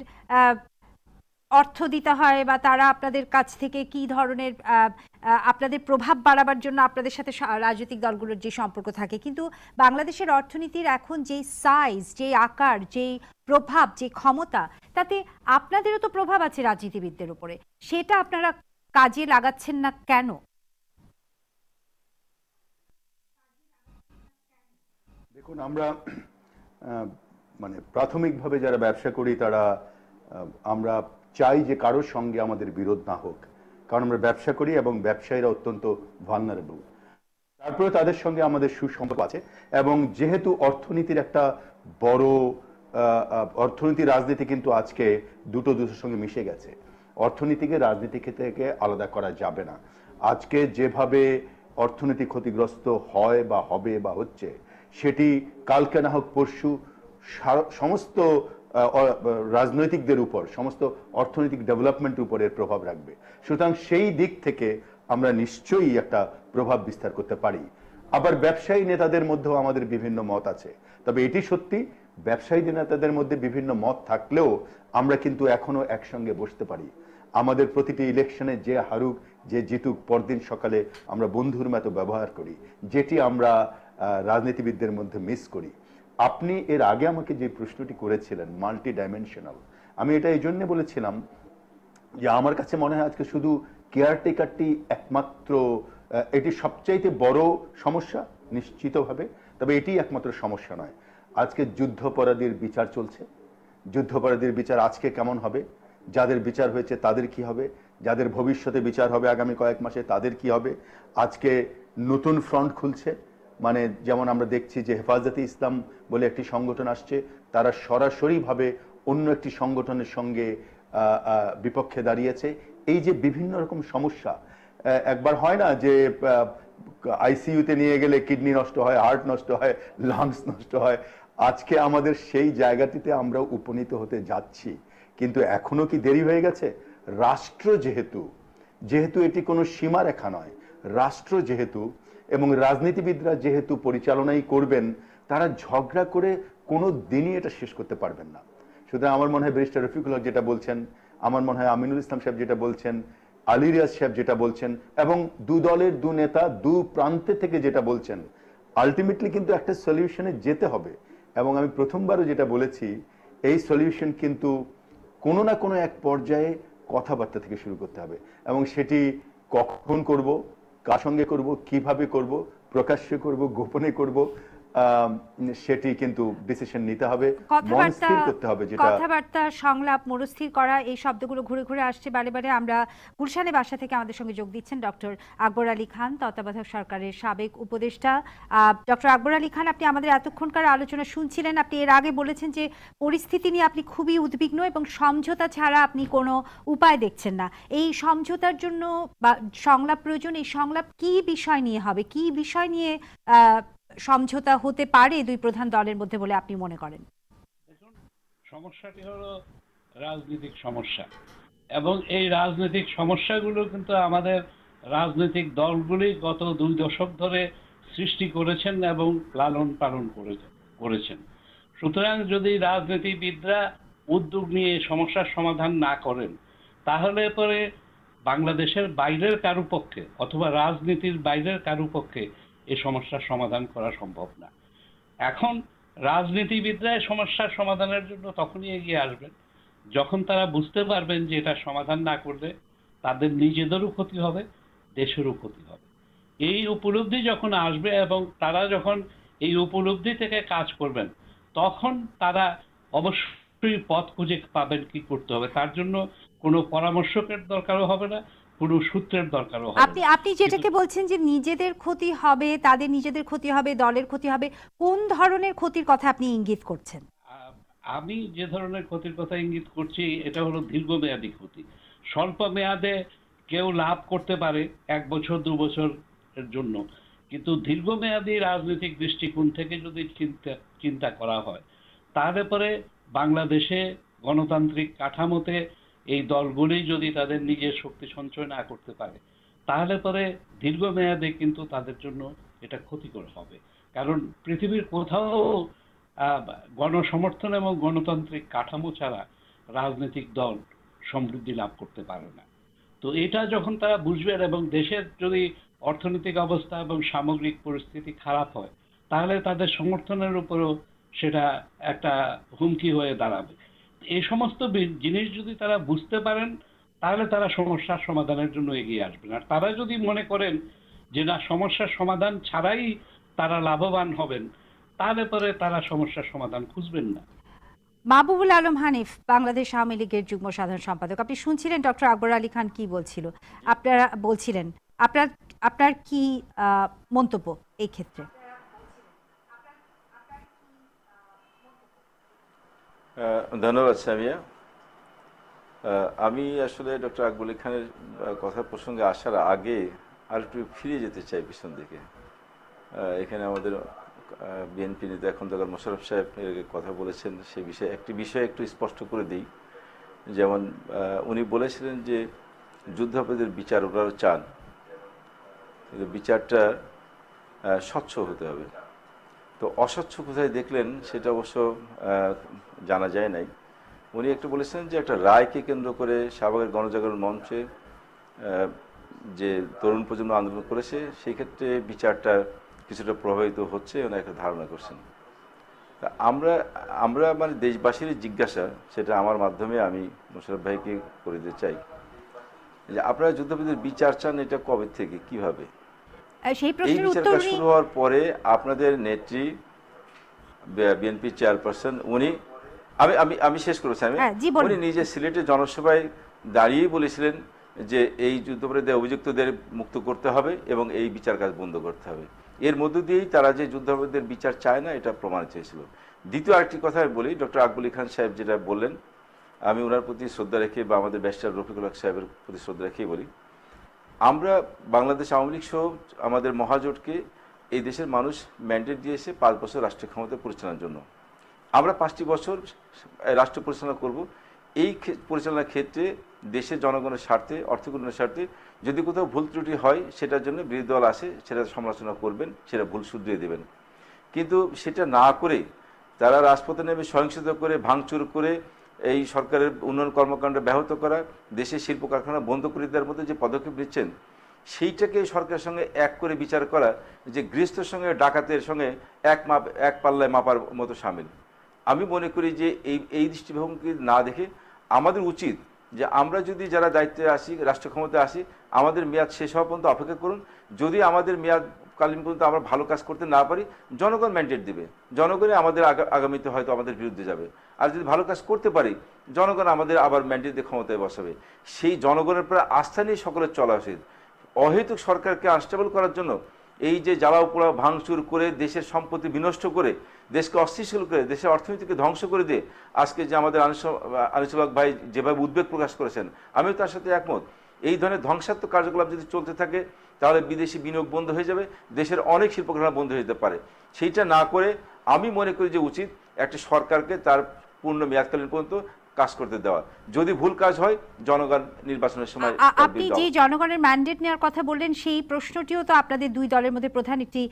অর্থ দিতে হয় বা তারা আপনাদের কাছ থেকে কি ধরনের আপনাদের প্রভাব বাড়াবার জন্য আপনাদের সাথে রাজনৈতিক দলগুলোর যে সম্পর্ক থাকে কিন্তু বাংলাদেশের অর্থনীতির এখন যে সাইজ যে আকার যে প্রভাব যে ক্ষমতা তাতে আপনাদেরও তো প্রভাব আছে রাজনীতিবিদদের উপরে সেটা আপনারা কাজে লাগাচ্ছেন না কেন দেখুন আমরা মানে প্রাথমিকভাবে যারা ব্যবসা করি তারা আমরা চাই যে কারোর সঙ্গে আমাদের বিরোধ না হোক কারণ আমরা ব্যবসা করি এবং ব্যবসায়ীরা অত্যন্ত ভালনারেবল তারপরে তাদের সঙ্গে আমাদের সুসম্পর্ক আছে এবং যেহেতু অর্থনীতির একটা বড় অর্থনীতি রাজনীতি কিন্তু আজকে দুটো দুটোর সঙ্গে মিশে গেছে অর্থনীতিকে রাজনীতি থেকে আলাদা করা যাবে না আজকে যেভাবে অর্থনীতি ক্ষতিগ্রস্ত হয় বা হবে বা হচ্ছে সেটি কালকে না হোক পরশু সমস্ত রাজনৈতিকদের উপর সমস্ত অর্থনৈতিক ডেভেলপমেন্টের উপর এর প্রভাব রাখবে সুতরাং সেই দিক থেকে আমরা নিশ্চয়ই একটা প্রভাব বিস্তার করতে পারি আবার ব্যবসায়ী নেতাদের মধ্যেও আমাদের বিভিন্ন মত আছে তবে এটি সত্যি ব্যবসায়ী নেতাদের মধ্যে বিভিন্ন মত থাকলেও আমরা কিন্তু এখনো একসঙ্গে বসতে পারি আমাদের প্রতিটি ইলেকশনে যে হারুক যে জিতুক পরদিন সকালে আমরা বন্ধুর মতো ব্যবহার করি যেটি আমরা রাজনীতিবিদদের মধ্যে মিস করি আপনি এর আগে আমাকে যে প্রশ্নটি করেছিলেন মাল্টি ডাইমেনশনাল আমি এটা এই জন্যে বলেছিলাম যে আমার কাছে মনে হয় আজকে শুধু কেয়ারটেকারটি একমাত্র এটি সবচাইতে বড় সমস্যা নিশ্চিতভাবে তবে এটি একমাত্র সমস্যা নয় আজকে যুদ্ধপরাধীর বিচার চলছে যুদ্ধপরাধীর বিচার আজকে কেমন হবে যাদের বিচার হয়েছে তাদের কি হবে যাদের ভবিষ্যতে বিচার হবে আগামী কয়েক মাসে তাদের কি হবে আজকে নতুন ফ্রন্ট খুলছে মানে যেমন আমরা দেখছি যে হেফাজতে ইসলাম বলে একটি সংগঠন আসছে তারা সরাসরিভাবে অন্য একটি সংগঠনের সঙ্গে বিপক্ষে দাঁড়িয়েছে এই যে বিভিন্ন রকম সমস্যা একবার হয় না যে আইসিইউতে নিয়ে গেলে কিডনি নষ্ট হয় হার্ট নষ্ট হয় লাংস নষ্ট হয় আজকে আমাদের সেই জায়গাটিতে আমরা উপনীত হতে যাচ্ছি কিন্তু এখনো কি দেরি হয়ে গেছে রাষ্ট্র যেহেতু যেহেতু এটি কোনো সীমারেখা নয় রাষ্ট্র যেহেতু এবং রাজনীতিবিদরা যেহেতু পরিচালনাই করবেন তারা ঝগড়া করে কোনো দিনই এটা শেষ করতে পারবেন না সুতরাং আমার মনে হয় ব্যারিস্টার রফিকুল হক যেটা বলছেন আমার মনে হয় আমিনুল ইসলাম সাহেব যেটা বলছেন আলী রিয়াজ সাহেব যেটা বলছেন এবং দু দলের দু নেতা দু প্রান্তে থেকে যেটা বলছেন আলটিমেটলি কিন্তু একটা সলিউশনে যেতে হবে এবং আমি প্রথমবারও যেটা বলেছি এই সলিউশন কিন্তু কোনো না কোনো এক পর্যায়ে কথাবার্তা থেকে শুরু করতে হবে এবং সেটি কখন করব কার সঙ্গে করব কিভাবে করব প্রকাশ্যে করব গোপনে করব সেটি কিন্তু ডিসিশন নিতে হবে করতে হবে যেটা কথাবার্তা সংলাপ মরুস্থির করা এই শব্দগুলো ঘুরে ঘুরে আসছে বারে বারে আমরা গুলশানে বাসা থেকে আমাদের সঙ্গে যোগ দিচ্ছেন ডক্টর আকবর আলী খান তত্ত্বাবধায়ক সরকারের সাবেক উপদেষ্টা ডক্টর আকবর আলী খান আপনি আমাদের এতক্ষণকার আলোচনা শুনছিলেন আপনি এর আগে বলেছেন যে পরিস্থিতি নিয়ে আপনি খুবই উদ্বিগ্ন এবং সমঝোতা ছাড়া আপনি কোনো উপায় দেখছেন না এই সমঝোতার জন্য বা সংলাপ প্রয়োজন এই সংলাপ কি বিষয় নিয়ে হবে কি বিষয় নিয়ে সমঝোতা হতে পারে দুই প্রধান দলের মধ্যে বলে আপনি মনে করেন সমস্যাটি হলো রাজনৈতিক সমস্যা এবং এই রাজনৈতিক সমস্যাগুলো কিন্তু আমাদের রাজনৈতিক দলগুলি গত দুই দশক ধরে সৃষ্টি করেছেন এবং লালন পালন করেছেন সুতরাং যদি রাজনীতিবিদরা উদ্যোগ নিয়ে সমস্যার সমাধান না করেন তাহলে পরে বাংলাদেশের বাইরের কারু পক্ষে অথবা রাজনীতির বাইরের কারু পক্ষে এ সমস্যার সমাধান করা সম্ভব না এখন রাজনীতিবিদরা সমস্যার সমাধানের জন্য তখনই এগিয়ে আসবেন যখন তারা বুঝতে পারবেন যে এটা সমাধান না করলে তাদের নিজেদেরও ক্ষতি হবে দেশেরও ক্ষতি হবে এই উপলব্ধি যখন আসবে এবং তারা যখন এই উপলব্ধি থেকে কাজ করবেন তখন তারা অবশ্যই পথ খুঁজে পাবেন কি করতে হবে তার জন্য কোনো পরামর্শকের দরকারও হবে না কোনো সূত্রের দরকার আপনি আপনি যেটাকে বলছেন যে নিজেদের ক্ষতি হবে তাদের নিজেদের ক্ষতি হবে দলের ক্ষতি হবে কোন ধরনের ক্ষতির কথা আপনি ইঙ্গিত করছেন আমি যে ধরনের ক্ষতির কথা ইঙ্গিত করছি এটা হলো দীর্ঘমেয়াদী ক্ষতি স্বল্প মেয়াদে কেউ লাভ করতে পারে এক বছর দু বছরের জন্য কিন্তু দীর্ঘমেয়াদী রাজনৈতিক দৃষ্টিকোণ থেকে যদি চিন্তা চিন্তা করা হয় তাহলে পরে বাংলাদেশে গণতান্ত্রিক কাঠামোতে এই দলগুলি যদি তাদের নিজের শক্তি সঞ্চয় না করতে পারে তাহলে পরে দীর্ঘমেয়াদে কিন্তু তাদের জন্য এটা ক্ষতিকর হবে কারণ পৃথিবীর কোথাও গণসমর্থন এবং গণতান্ত্রিক কাঠামো ছাড়া রাজনৈতিক দল সমৃদ্ধি লাভ করতে পারে না তো এটা যখন তারা বুঝবেন এবং দেশের যদি অর্থনৈতিক অবস্থা এবং সামগ্রিক পরিস্থিতি খারাপ হয় তাহলে তাদের সমর্থনের উপরও সেটা একটা হুমকি হয়ে দাঁড়াবে এই সমস্ত জিনিস যদি তারা বুঝতে পারেন তাহলে তারা সমস্যার সমাধানের জন্য এগিয়ে আসবেন আর তারা যদি মনে করেন যে না সমস্যার সমাধান ছাড়াই তারা লাভবান হবেন তাহলে পরে তারা সমস্যার সমাধান খুঁজবেন না মাহবুবুল আলম হানিফ বাংলাদেশ আওয়ামী লীগের যুগ্ম সাধারণ সম্পাদক আপনি শুনছিলেন ডক্টর আকবর আলী খান কি বলছিল আপনারা বলছিলেন আপনার আপনার কি মন্তব্য এই ক্ষেত্রে ধন্যবাদ সামিয়া আমি আসলে ডক্টর আকবুল খানের কথার প্রসঙ্গে আসার আগে আর একটু ফিরে যেতে চাই পিছন দিকে এখানে আমাদের বিএনপি নেতা দরকার মোশারফ সাহেব কথা বলেছেন সে বিষয়ে একটি বিষয় একটু স্পষ্ট করে দিই যেমন উনি বলেছিলেন যে যুদ্ধাপদের বিচার ওনারা চান কিন্তু বিচারটা স্বচ্ছ হতে হবে তো অস্বচ্ছ কোথায় দেখলেন সেটা অবশ্য জানা যায় নাই উনি একটু বলেছেন যে একটা রায়কে কেন্দ্র করে শাহবাগের গণজাগরণ মঞ্চে যে তরুণ প্রজন্ম আন্দোলন করেছে সেই ক্ষেত্রে বিচারটা কিছুটা প্রভাবিত হচ্ছে উনি একটা ধারণা করছেন আমরা আমরা মানে দেশবাসীর জিজ্ঞাসা সেটা আমার মাধ্যমে আমি মোশারফ ভাইকে করে দিতে চাই যে আপনারা যুদ্ধবিদের বিচার চান এটা কবে থেকে কিভাবে সেই প্রশ্নের উত্তর শুরু হওয়ার পরে আপনাদের নেত্রী বিএনপি চেয়ারপারসন উনি আমি আমি আমি শেষ করেছি আমি হ্যাঁ, উনি নিজে সিলেটে জনসভায় দাঁড়িয়ে বলেছিলেন যে এই যুদ্ধাপরাধী অভিযুক্তদের মুক্ত করতে হবে এবং এই বিচার কাজ বন্ধ করতে হবে এর মধ্য দিয়েই তারা যে যুদ্ধাপরাধীদের বিচার চায় না এটা প্রমাণ চেয়েছিল দ্বিতীয় আরেকটি কথা আমি বলি ডক্টর আকবুলি খান সাহেব যেটা বললেন আমি ওনার প্রতি শ্রদ্ধা রেখে বা আমাদের ব্যাস্টার রফিকুল সাহেবের প্রতি শ্রদ্ধা রেখেই বলি আমরা বাংলাদেশ আওয়ামী লীগ সহ আমাদের মহাজোটকে এই দেশের মানুষ ম্যান্ডেট দিয়েছে পাঁচ বছর রাষ্ট্রীয় ক্ষমতা পরিচালনার জন্য আমরা পাঁচটি বছর রাষ্ট্র পরিচালনা করব এই পরিচালনার ক্ষেত্রে দেশের জনগণের স্বার্থে অর্থগণের স্বার্থে যদি কোথাও ভুল ত্রুটি হয় সেটার জন্য বিরোধী দল আসে সেটা সমালোচনা করবেন সেটা ভুল শুধরিয়ে দেবেন কিন্তু সেটা না করে তারা রাজপথে নেমে সহিংসতা করে ভাঙচুর করে এই সরকারের উন্নয়ন কর্মকাণ্ড ব্যাহত করা দেশের শিল্প কারখানা বন্ধ করে দেওয়ার মতো যে পদক্ষেপ নিচ্ছেন সেইটাকে সরকারের সঙ্গে এক করে বিচার করা যে গৃহস্থের সঙ্গে ডাকাতের সঙ্গে এক মাপ এক পাল্লায় মাপার মতো সামিল আমি মনে করি যে এই এই দৃষ্টিভঙ্গি না দেখে আমাদের উচিত যে আমরা যদি যারা দায়িত্বে আসি রাষ্ট্র ক্ষমতায় আসি আমাদের মেয়াদ শেষ হওয়া পর্যন্ত অপেক্ষা করুন যদি আমাদের মেয়াদ কালীন পর্যন্ত আমরা ভালো কাজ করতে না পারি জনগণ ম্যান্ডেট দেবে জনগণে আমাদের আগামীতে হয়তো আমাদের বিরুদ্ধে যাবে আর যদি ভালো কাজ করতে পারি জনগণ আমাদের আবার ম্যান্ডেট দিয়ে ক্ষমতায় বসাবে সেই জনগণের প্রায় আস্থা নিয়ে সকলের চলা উচিত অহেতুক সরকারকে আনস্টেবল করার জন্য এই যে জ্বালাও পোড়া ভাঙচুর করে দেশের সম্পত্তি বিনষ্ট করে দেশকে অস্থিশীল করে দেশের অর্থনীতিকে ধ্বংস করে দিয়ে আজকে যে আমাদের আনিসুলক ভাই যেভাবে উদ্বেগ প্রকাশ করেছেন আমিও তার সাথে একমত এই ধরনের ধ্বংসাত্মক কার্যকলাপ যদি চলতে থাকে তাহলে বিদেশি বিনিয়োগ বন্ধ হয়ে যাবে দেশের অনেক শিল্পকারখানা বন্ধ হয়ে যেতে পারে সেইটা না করে আমি মনে করি যে উচিত একটা সরকারকে তার পূর্ণ মেয়াদকালীন পর্যন্ত কাজ করতে দেওয়া যদি ভুল কাজ হয় জনগণ নির্বাচনের সময় আপনি যে জনগণের ম্যান্ডেট নেওয়ার কথা বললেন সেই প্রশ্নটিও তো আপনাদের দুই দলের মধ্যে প্রধান একটি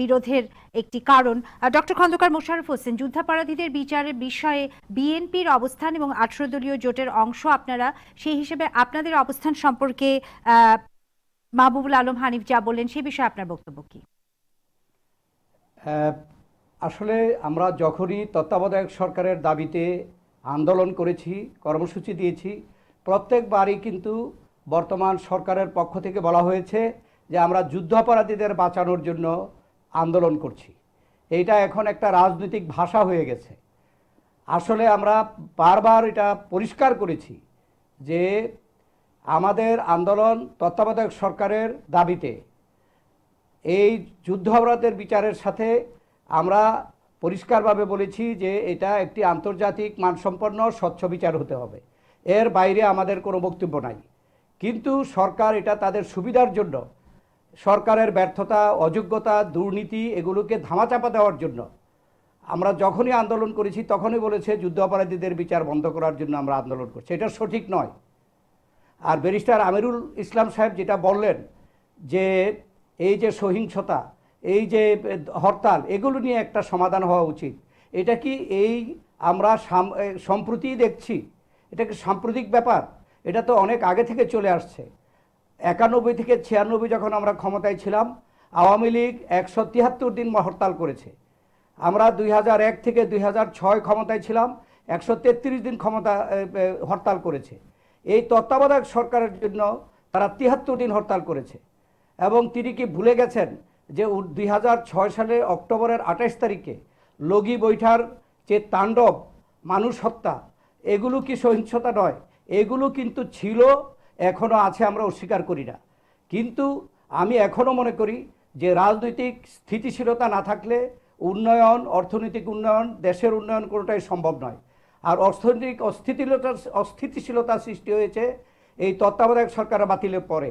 বিরোধের একটি কারণ ডক্টর খন্দকার মোশারফ হোসেন যুদ্ধাপরাধীদের বিচারের বিষয়ে বিএনপির অবস্থান এবং আঠারো দলীয় জোটের অংশ আপনারা সেই হিসেবে আপনাদের অবস্থান সম্পর্কে মাহবুবুল আলম হানিফ যা বলেন সে বিষয়ে আপনার বক্তব্য কি আসলে আমরা যখনই তত্ত্বাবধায়ক সরকারের দাবিতে আন্দোলন করেছি কর্মসূচি দিয়েছি প্রত্যেকবারই কিন্তু বর্তমান সরকারের পক্ষ থেকে বলা হয়েছে যে আমরা যুদ্ধাপরাধীদের বাঁচানোর জন্য আন্দোলন করছি এইটা এখন একটা রাজনৈতিক ভাষা হয়ে গেছে আসলে আমরা বারবার এটা পরিষ্কার করেছি যে আমাদের আন্দোলন তত্ত্বাবধায়ক সরকারের দাবিতে এই যুদ্ধ অপরাধের বিচারের সাথে আমরা পরিষ্কারভাবে বলেছি যে এটা একটি আন্তর্জাতিক মানসম্পন্ন স্বচ্ছ বিচার হতে হবে এর বাইরে আমাদের কোনো বক্তব্য নাই কিন্তু সরকার এটা তাদের সুবিধার জন্য সরকারের ব্যর্থতা অযোগ্যতা দুর্নীতি এগুলোকে ধামাচাপা দেওয়ার জন্য আমরা যখনই আন্দোলন করেছি তখনই বলেছে যুদ্ধাপরাধীদের বিচার বন্ধ করার জন্য আমরা আন্দোলন করছি এটা সঠিক নয় আর ব্যারিস্টার আমিরুল ইসলাম সাহেব যেটা বললেন যে এই যে সহিংসতা এই যে হরতাল এগুলো নিয়ে একটা সমাধান হওয়া উচিত এটা কি এই আমরা সম্প্রতি দেখছি এটা কি সাম্প্রতিক ব্যাপার এটা তো অনেক আগে থেকে চলে আসছে একানব্বই থেকে ছিয়ানব্বই যখন আমরা ক্ষমতায় ছিলাম আওয়ামী লীগ একশো তিয়াত্তর দিন হরতাল করেছে আমরা দুই এক থেকে দুই ক্ষমতায় ছিলাম একশো দিন ক্ষমতা হরতাল করেছে এই তত্ত্বাবধায়ক সরকারের জন্য তারা তিয়াত্তর দিন হরতাল করেছে এবং তিনি কি ভুলে গেছেন যে দুই হাজার সালের অক্টোবরের আঠাশ তারিখে লগি বৈঠার যে তাণ্ডব মানুষ হত্যা এগুলো কি সহিংসতা নয় এগুলো কিন্তু ছিল এখনও আছে আমরা অস্বীকার করি না কিন্তু আমি এখনও মনে করি যে রাজনৈতিক স্থিতিশীলতা না থাকলে উন্নয়ন অর্থনৈতিক উন্নয়ন দেশের উন্নয়ন কোনোটাই সম্ভব নয় আর অর্থনৈতিক অস্থিতিশীলতা অস্থিতিশীলতা সৃষ্টি হয়েছে এই তত্ত্বাবধায়ক সরকার বাতিলের পরে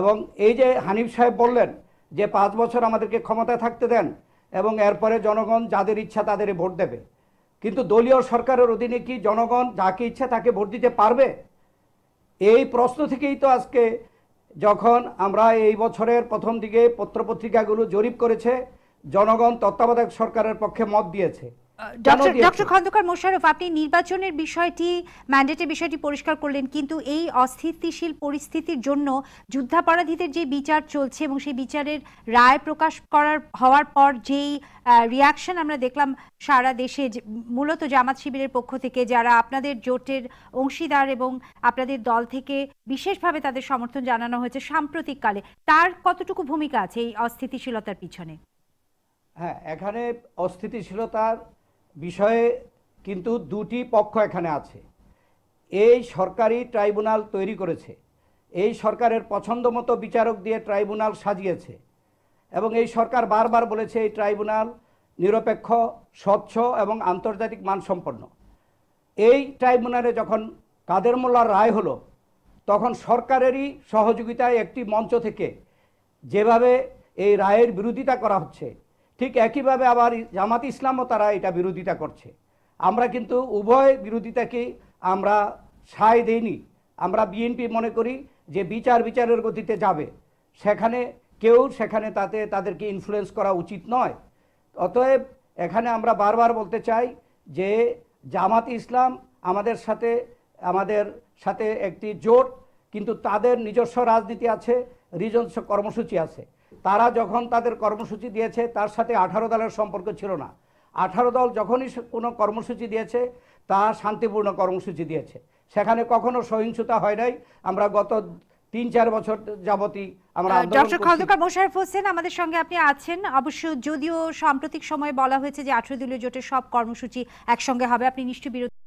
এবং এই যে হানিফ সাহেব বললেন যে পাঁচ বছর আমাদেরকে ক্ষমতায় থাকতে দেন এবং এরপরে জনগণ যাদের ইচ্ছা তাদের ভোট দেবে কিন্তু দলীয় সরকারের অধীনে কি জনগণ যাকে ইচ্ছা তাকে ভোট দিতে পারবে এই প্রশ্ন থেকেই তো আজকে যখন আমরা এই বছরের প্রথম দিকে পত্রপত্রিকাগুলো জরিপ করেছে জনগণ তত্ত্বাবধায়ক সরকারের পক্ষে মত দিয়েছে ডক্টর খন্দকার মোশারফ আপনি নির্বাচনের বিষয়টি ম্যান্ডেটের বিষয়টি পরিষ্কার করলেন কিন্তু এই অস্থিতিশীল পরিস্থিতির জন্য যুদ্ধাপরাধীদের যে বিচার চলছে এবং সেই বিচারের রায় প্রকাশ করার হওয়ার পর যেই রিয়াকশন আমরা দেখলাম সারা দেশে মূলত জামাত শিবিরের পক্ষ থেকে যারা আপনাদের জোটের অংশীদার এবং আপনাদের দল থেকে বিশেষভাবে তাদের সমর্থন জানানো হয়েছে সাম্প্রতিককালে তার কতটুকু ভূমিকা আছে এই অস্থিতিশীলতার পিছনে হ্যাঁ এখানে অস্থিতিশীলতার বিষয়ে কিন্তু দুটি পক্ষ এখানে আছে এই সরকারি ট্রাইব্যুনাল তৈরি করেছে এই সরকারের পছন্দ মতো বিচারক দিয়ে ট্রাইব্যুনাল সাজিয়েছে এবং এই সরকার বারবার বলেছে এই ট্রাইব্যুনাল নিরপেক্ষ স্বচ্ছ এবং আন্তর্জাতিক মানসম্পন্ন এই ট্রাইব্যুনালে যখন কাদের মোল্লার রায় হলো তখন সরকারেরই সহযোগিতায় একটি মঞ্চ থেকে যেভাবে এই রায়ের বিরোধিতা করা হচ্ছে ঠিক একইভাবে আবার জামাত ইসলামও তারা এটা বিরোধিতা করছে আমরা কিন্তু উভয় বিরোধিতাকে আমরা সায় দিইনি আমরা বিএনপি মনে করি যে বিচার বিচারের গতিতে যাবে সেখানে কেউ সেখানে তাতে তাদেরকে ইনফ্লুয়েন্স করা উচিত নয় অতএব এখানে আমরা বারবার বলতে চাই যে জামাত ইসলাম আমাদের সাথে আমাদের সাথে একটি জোট কিন্তু তাদের নিজস্ব রাজনীতি আছে রিজন্স কর্মসূচি আছে তারা যখন তাদের কর্মসূচি দিয়েছে তার সাথে আঠারো দলের সম্পর্ক ছিল না আঠারো দল যখনই কোনো কর্মসূচি দিয়েছে তা শান্তিপূর্ণ কর্মসূচি দিয়েছে সেখানে কখনো সহিংসতা হয় নাই আমরা গত তিন চার বছর যাবতই আমরা খন্দকার মোশারফ হোসেন আমাদের সঙ্গে আপনি আছেন অবশ্য যদিও সাম্প্রতিক সময়ে বলা হয়েছে যে আঠারো দলীয় জোটের সব কর্মসূচি একসঙ্গে হবে আপনি নিশ্চয়ই বিরোধী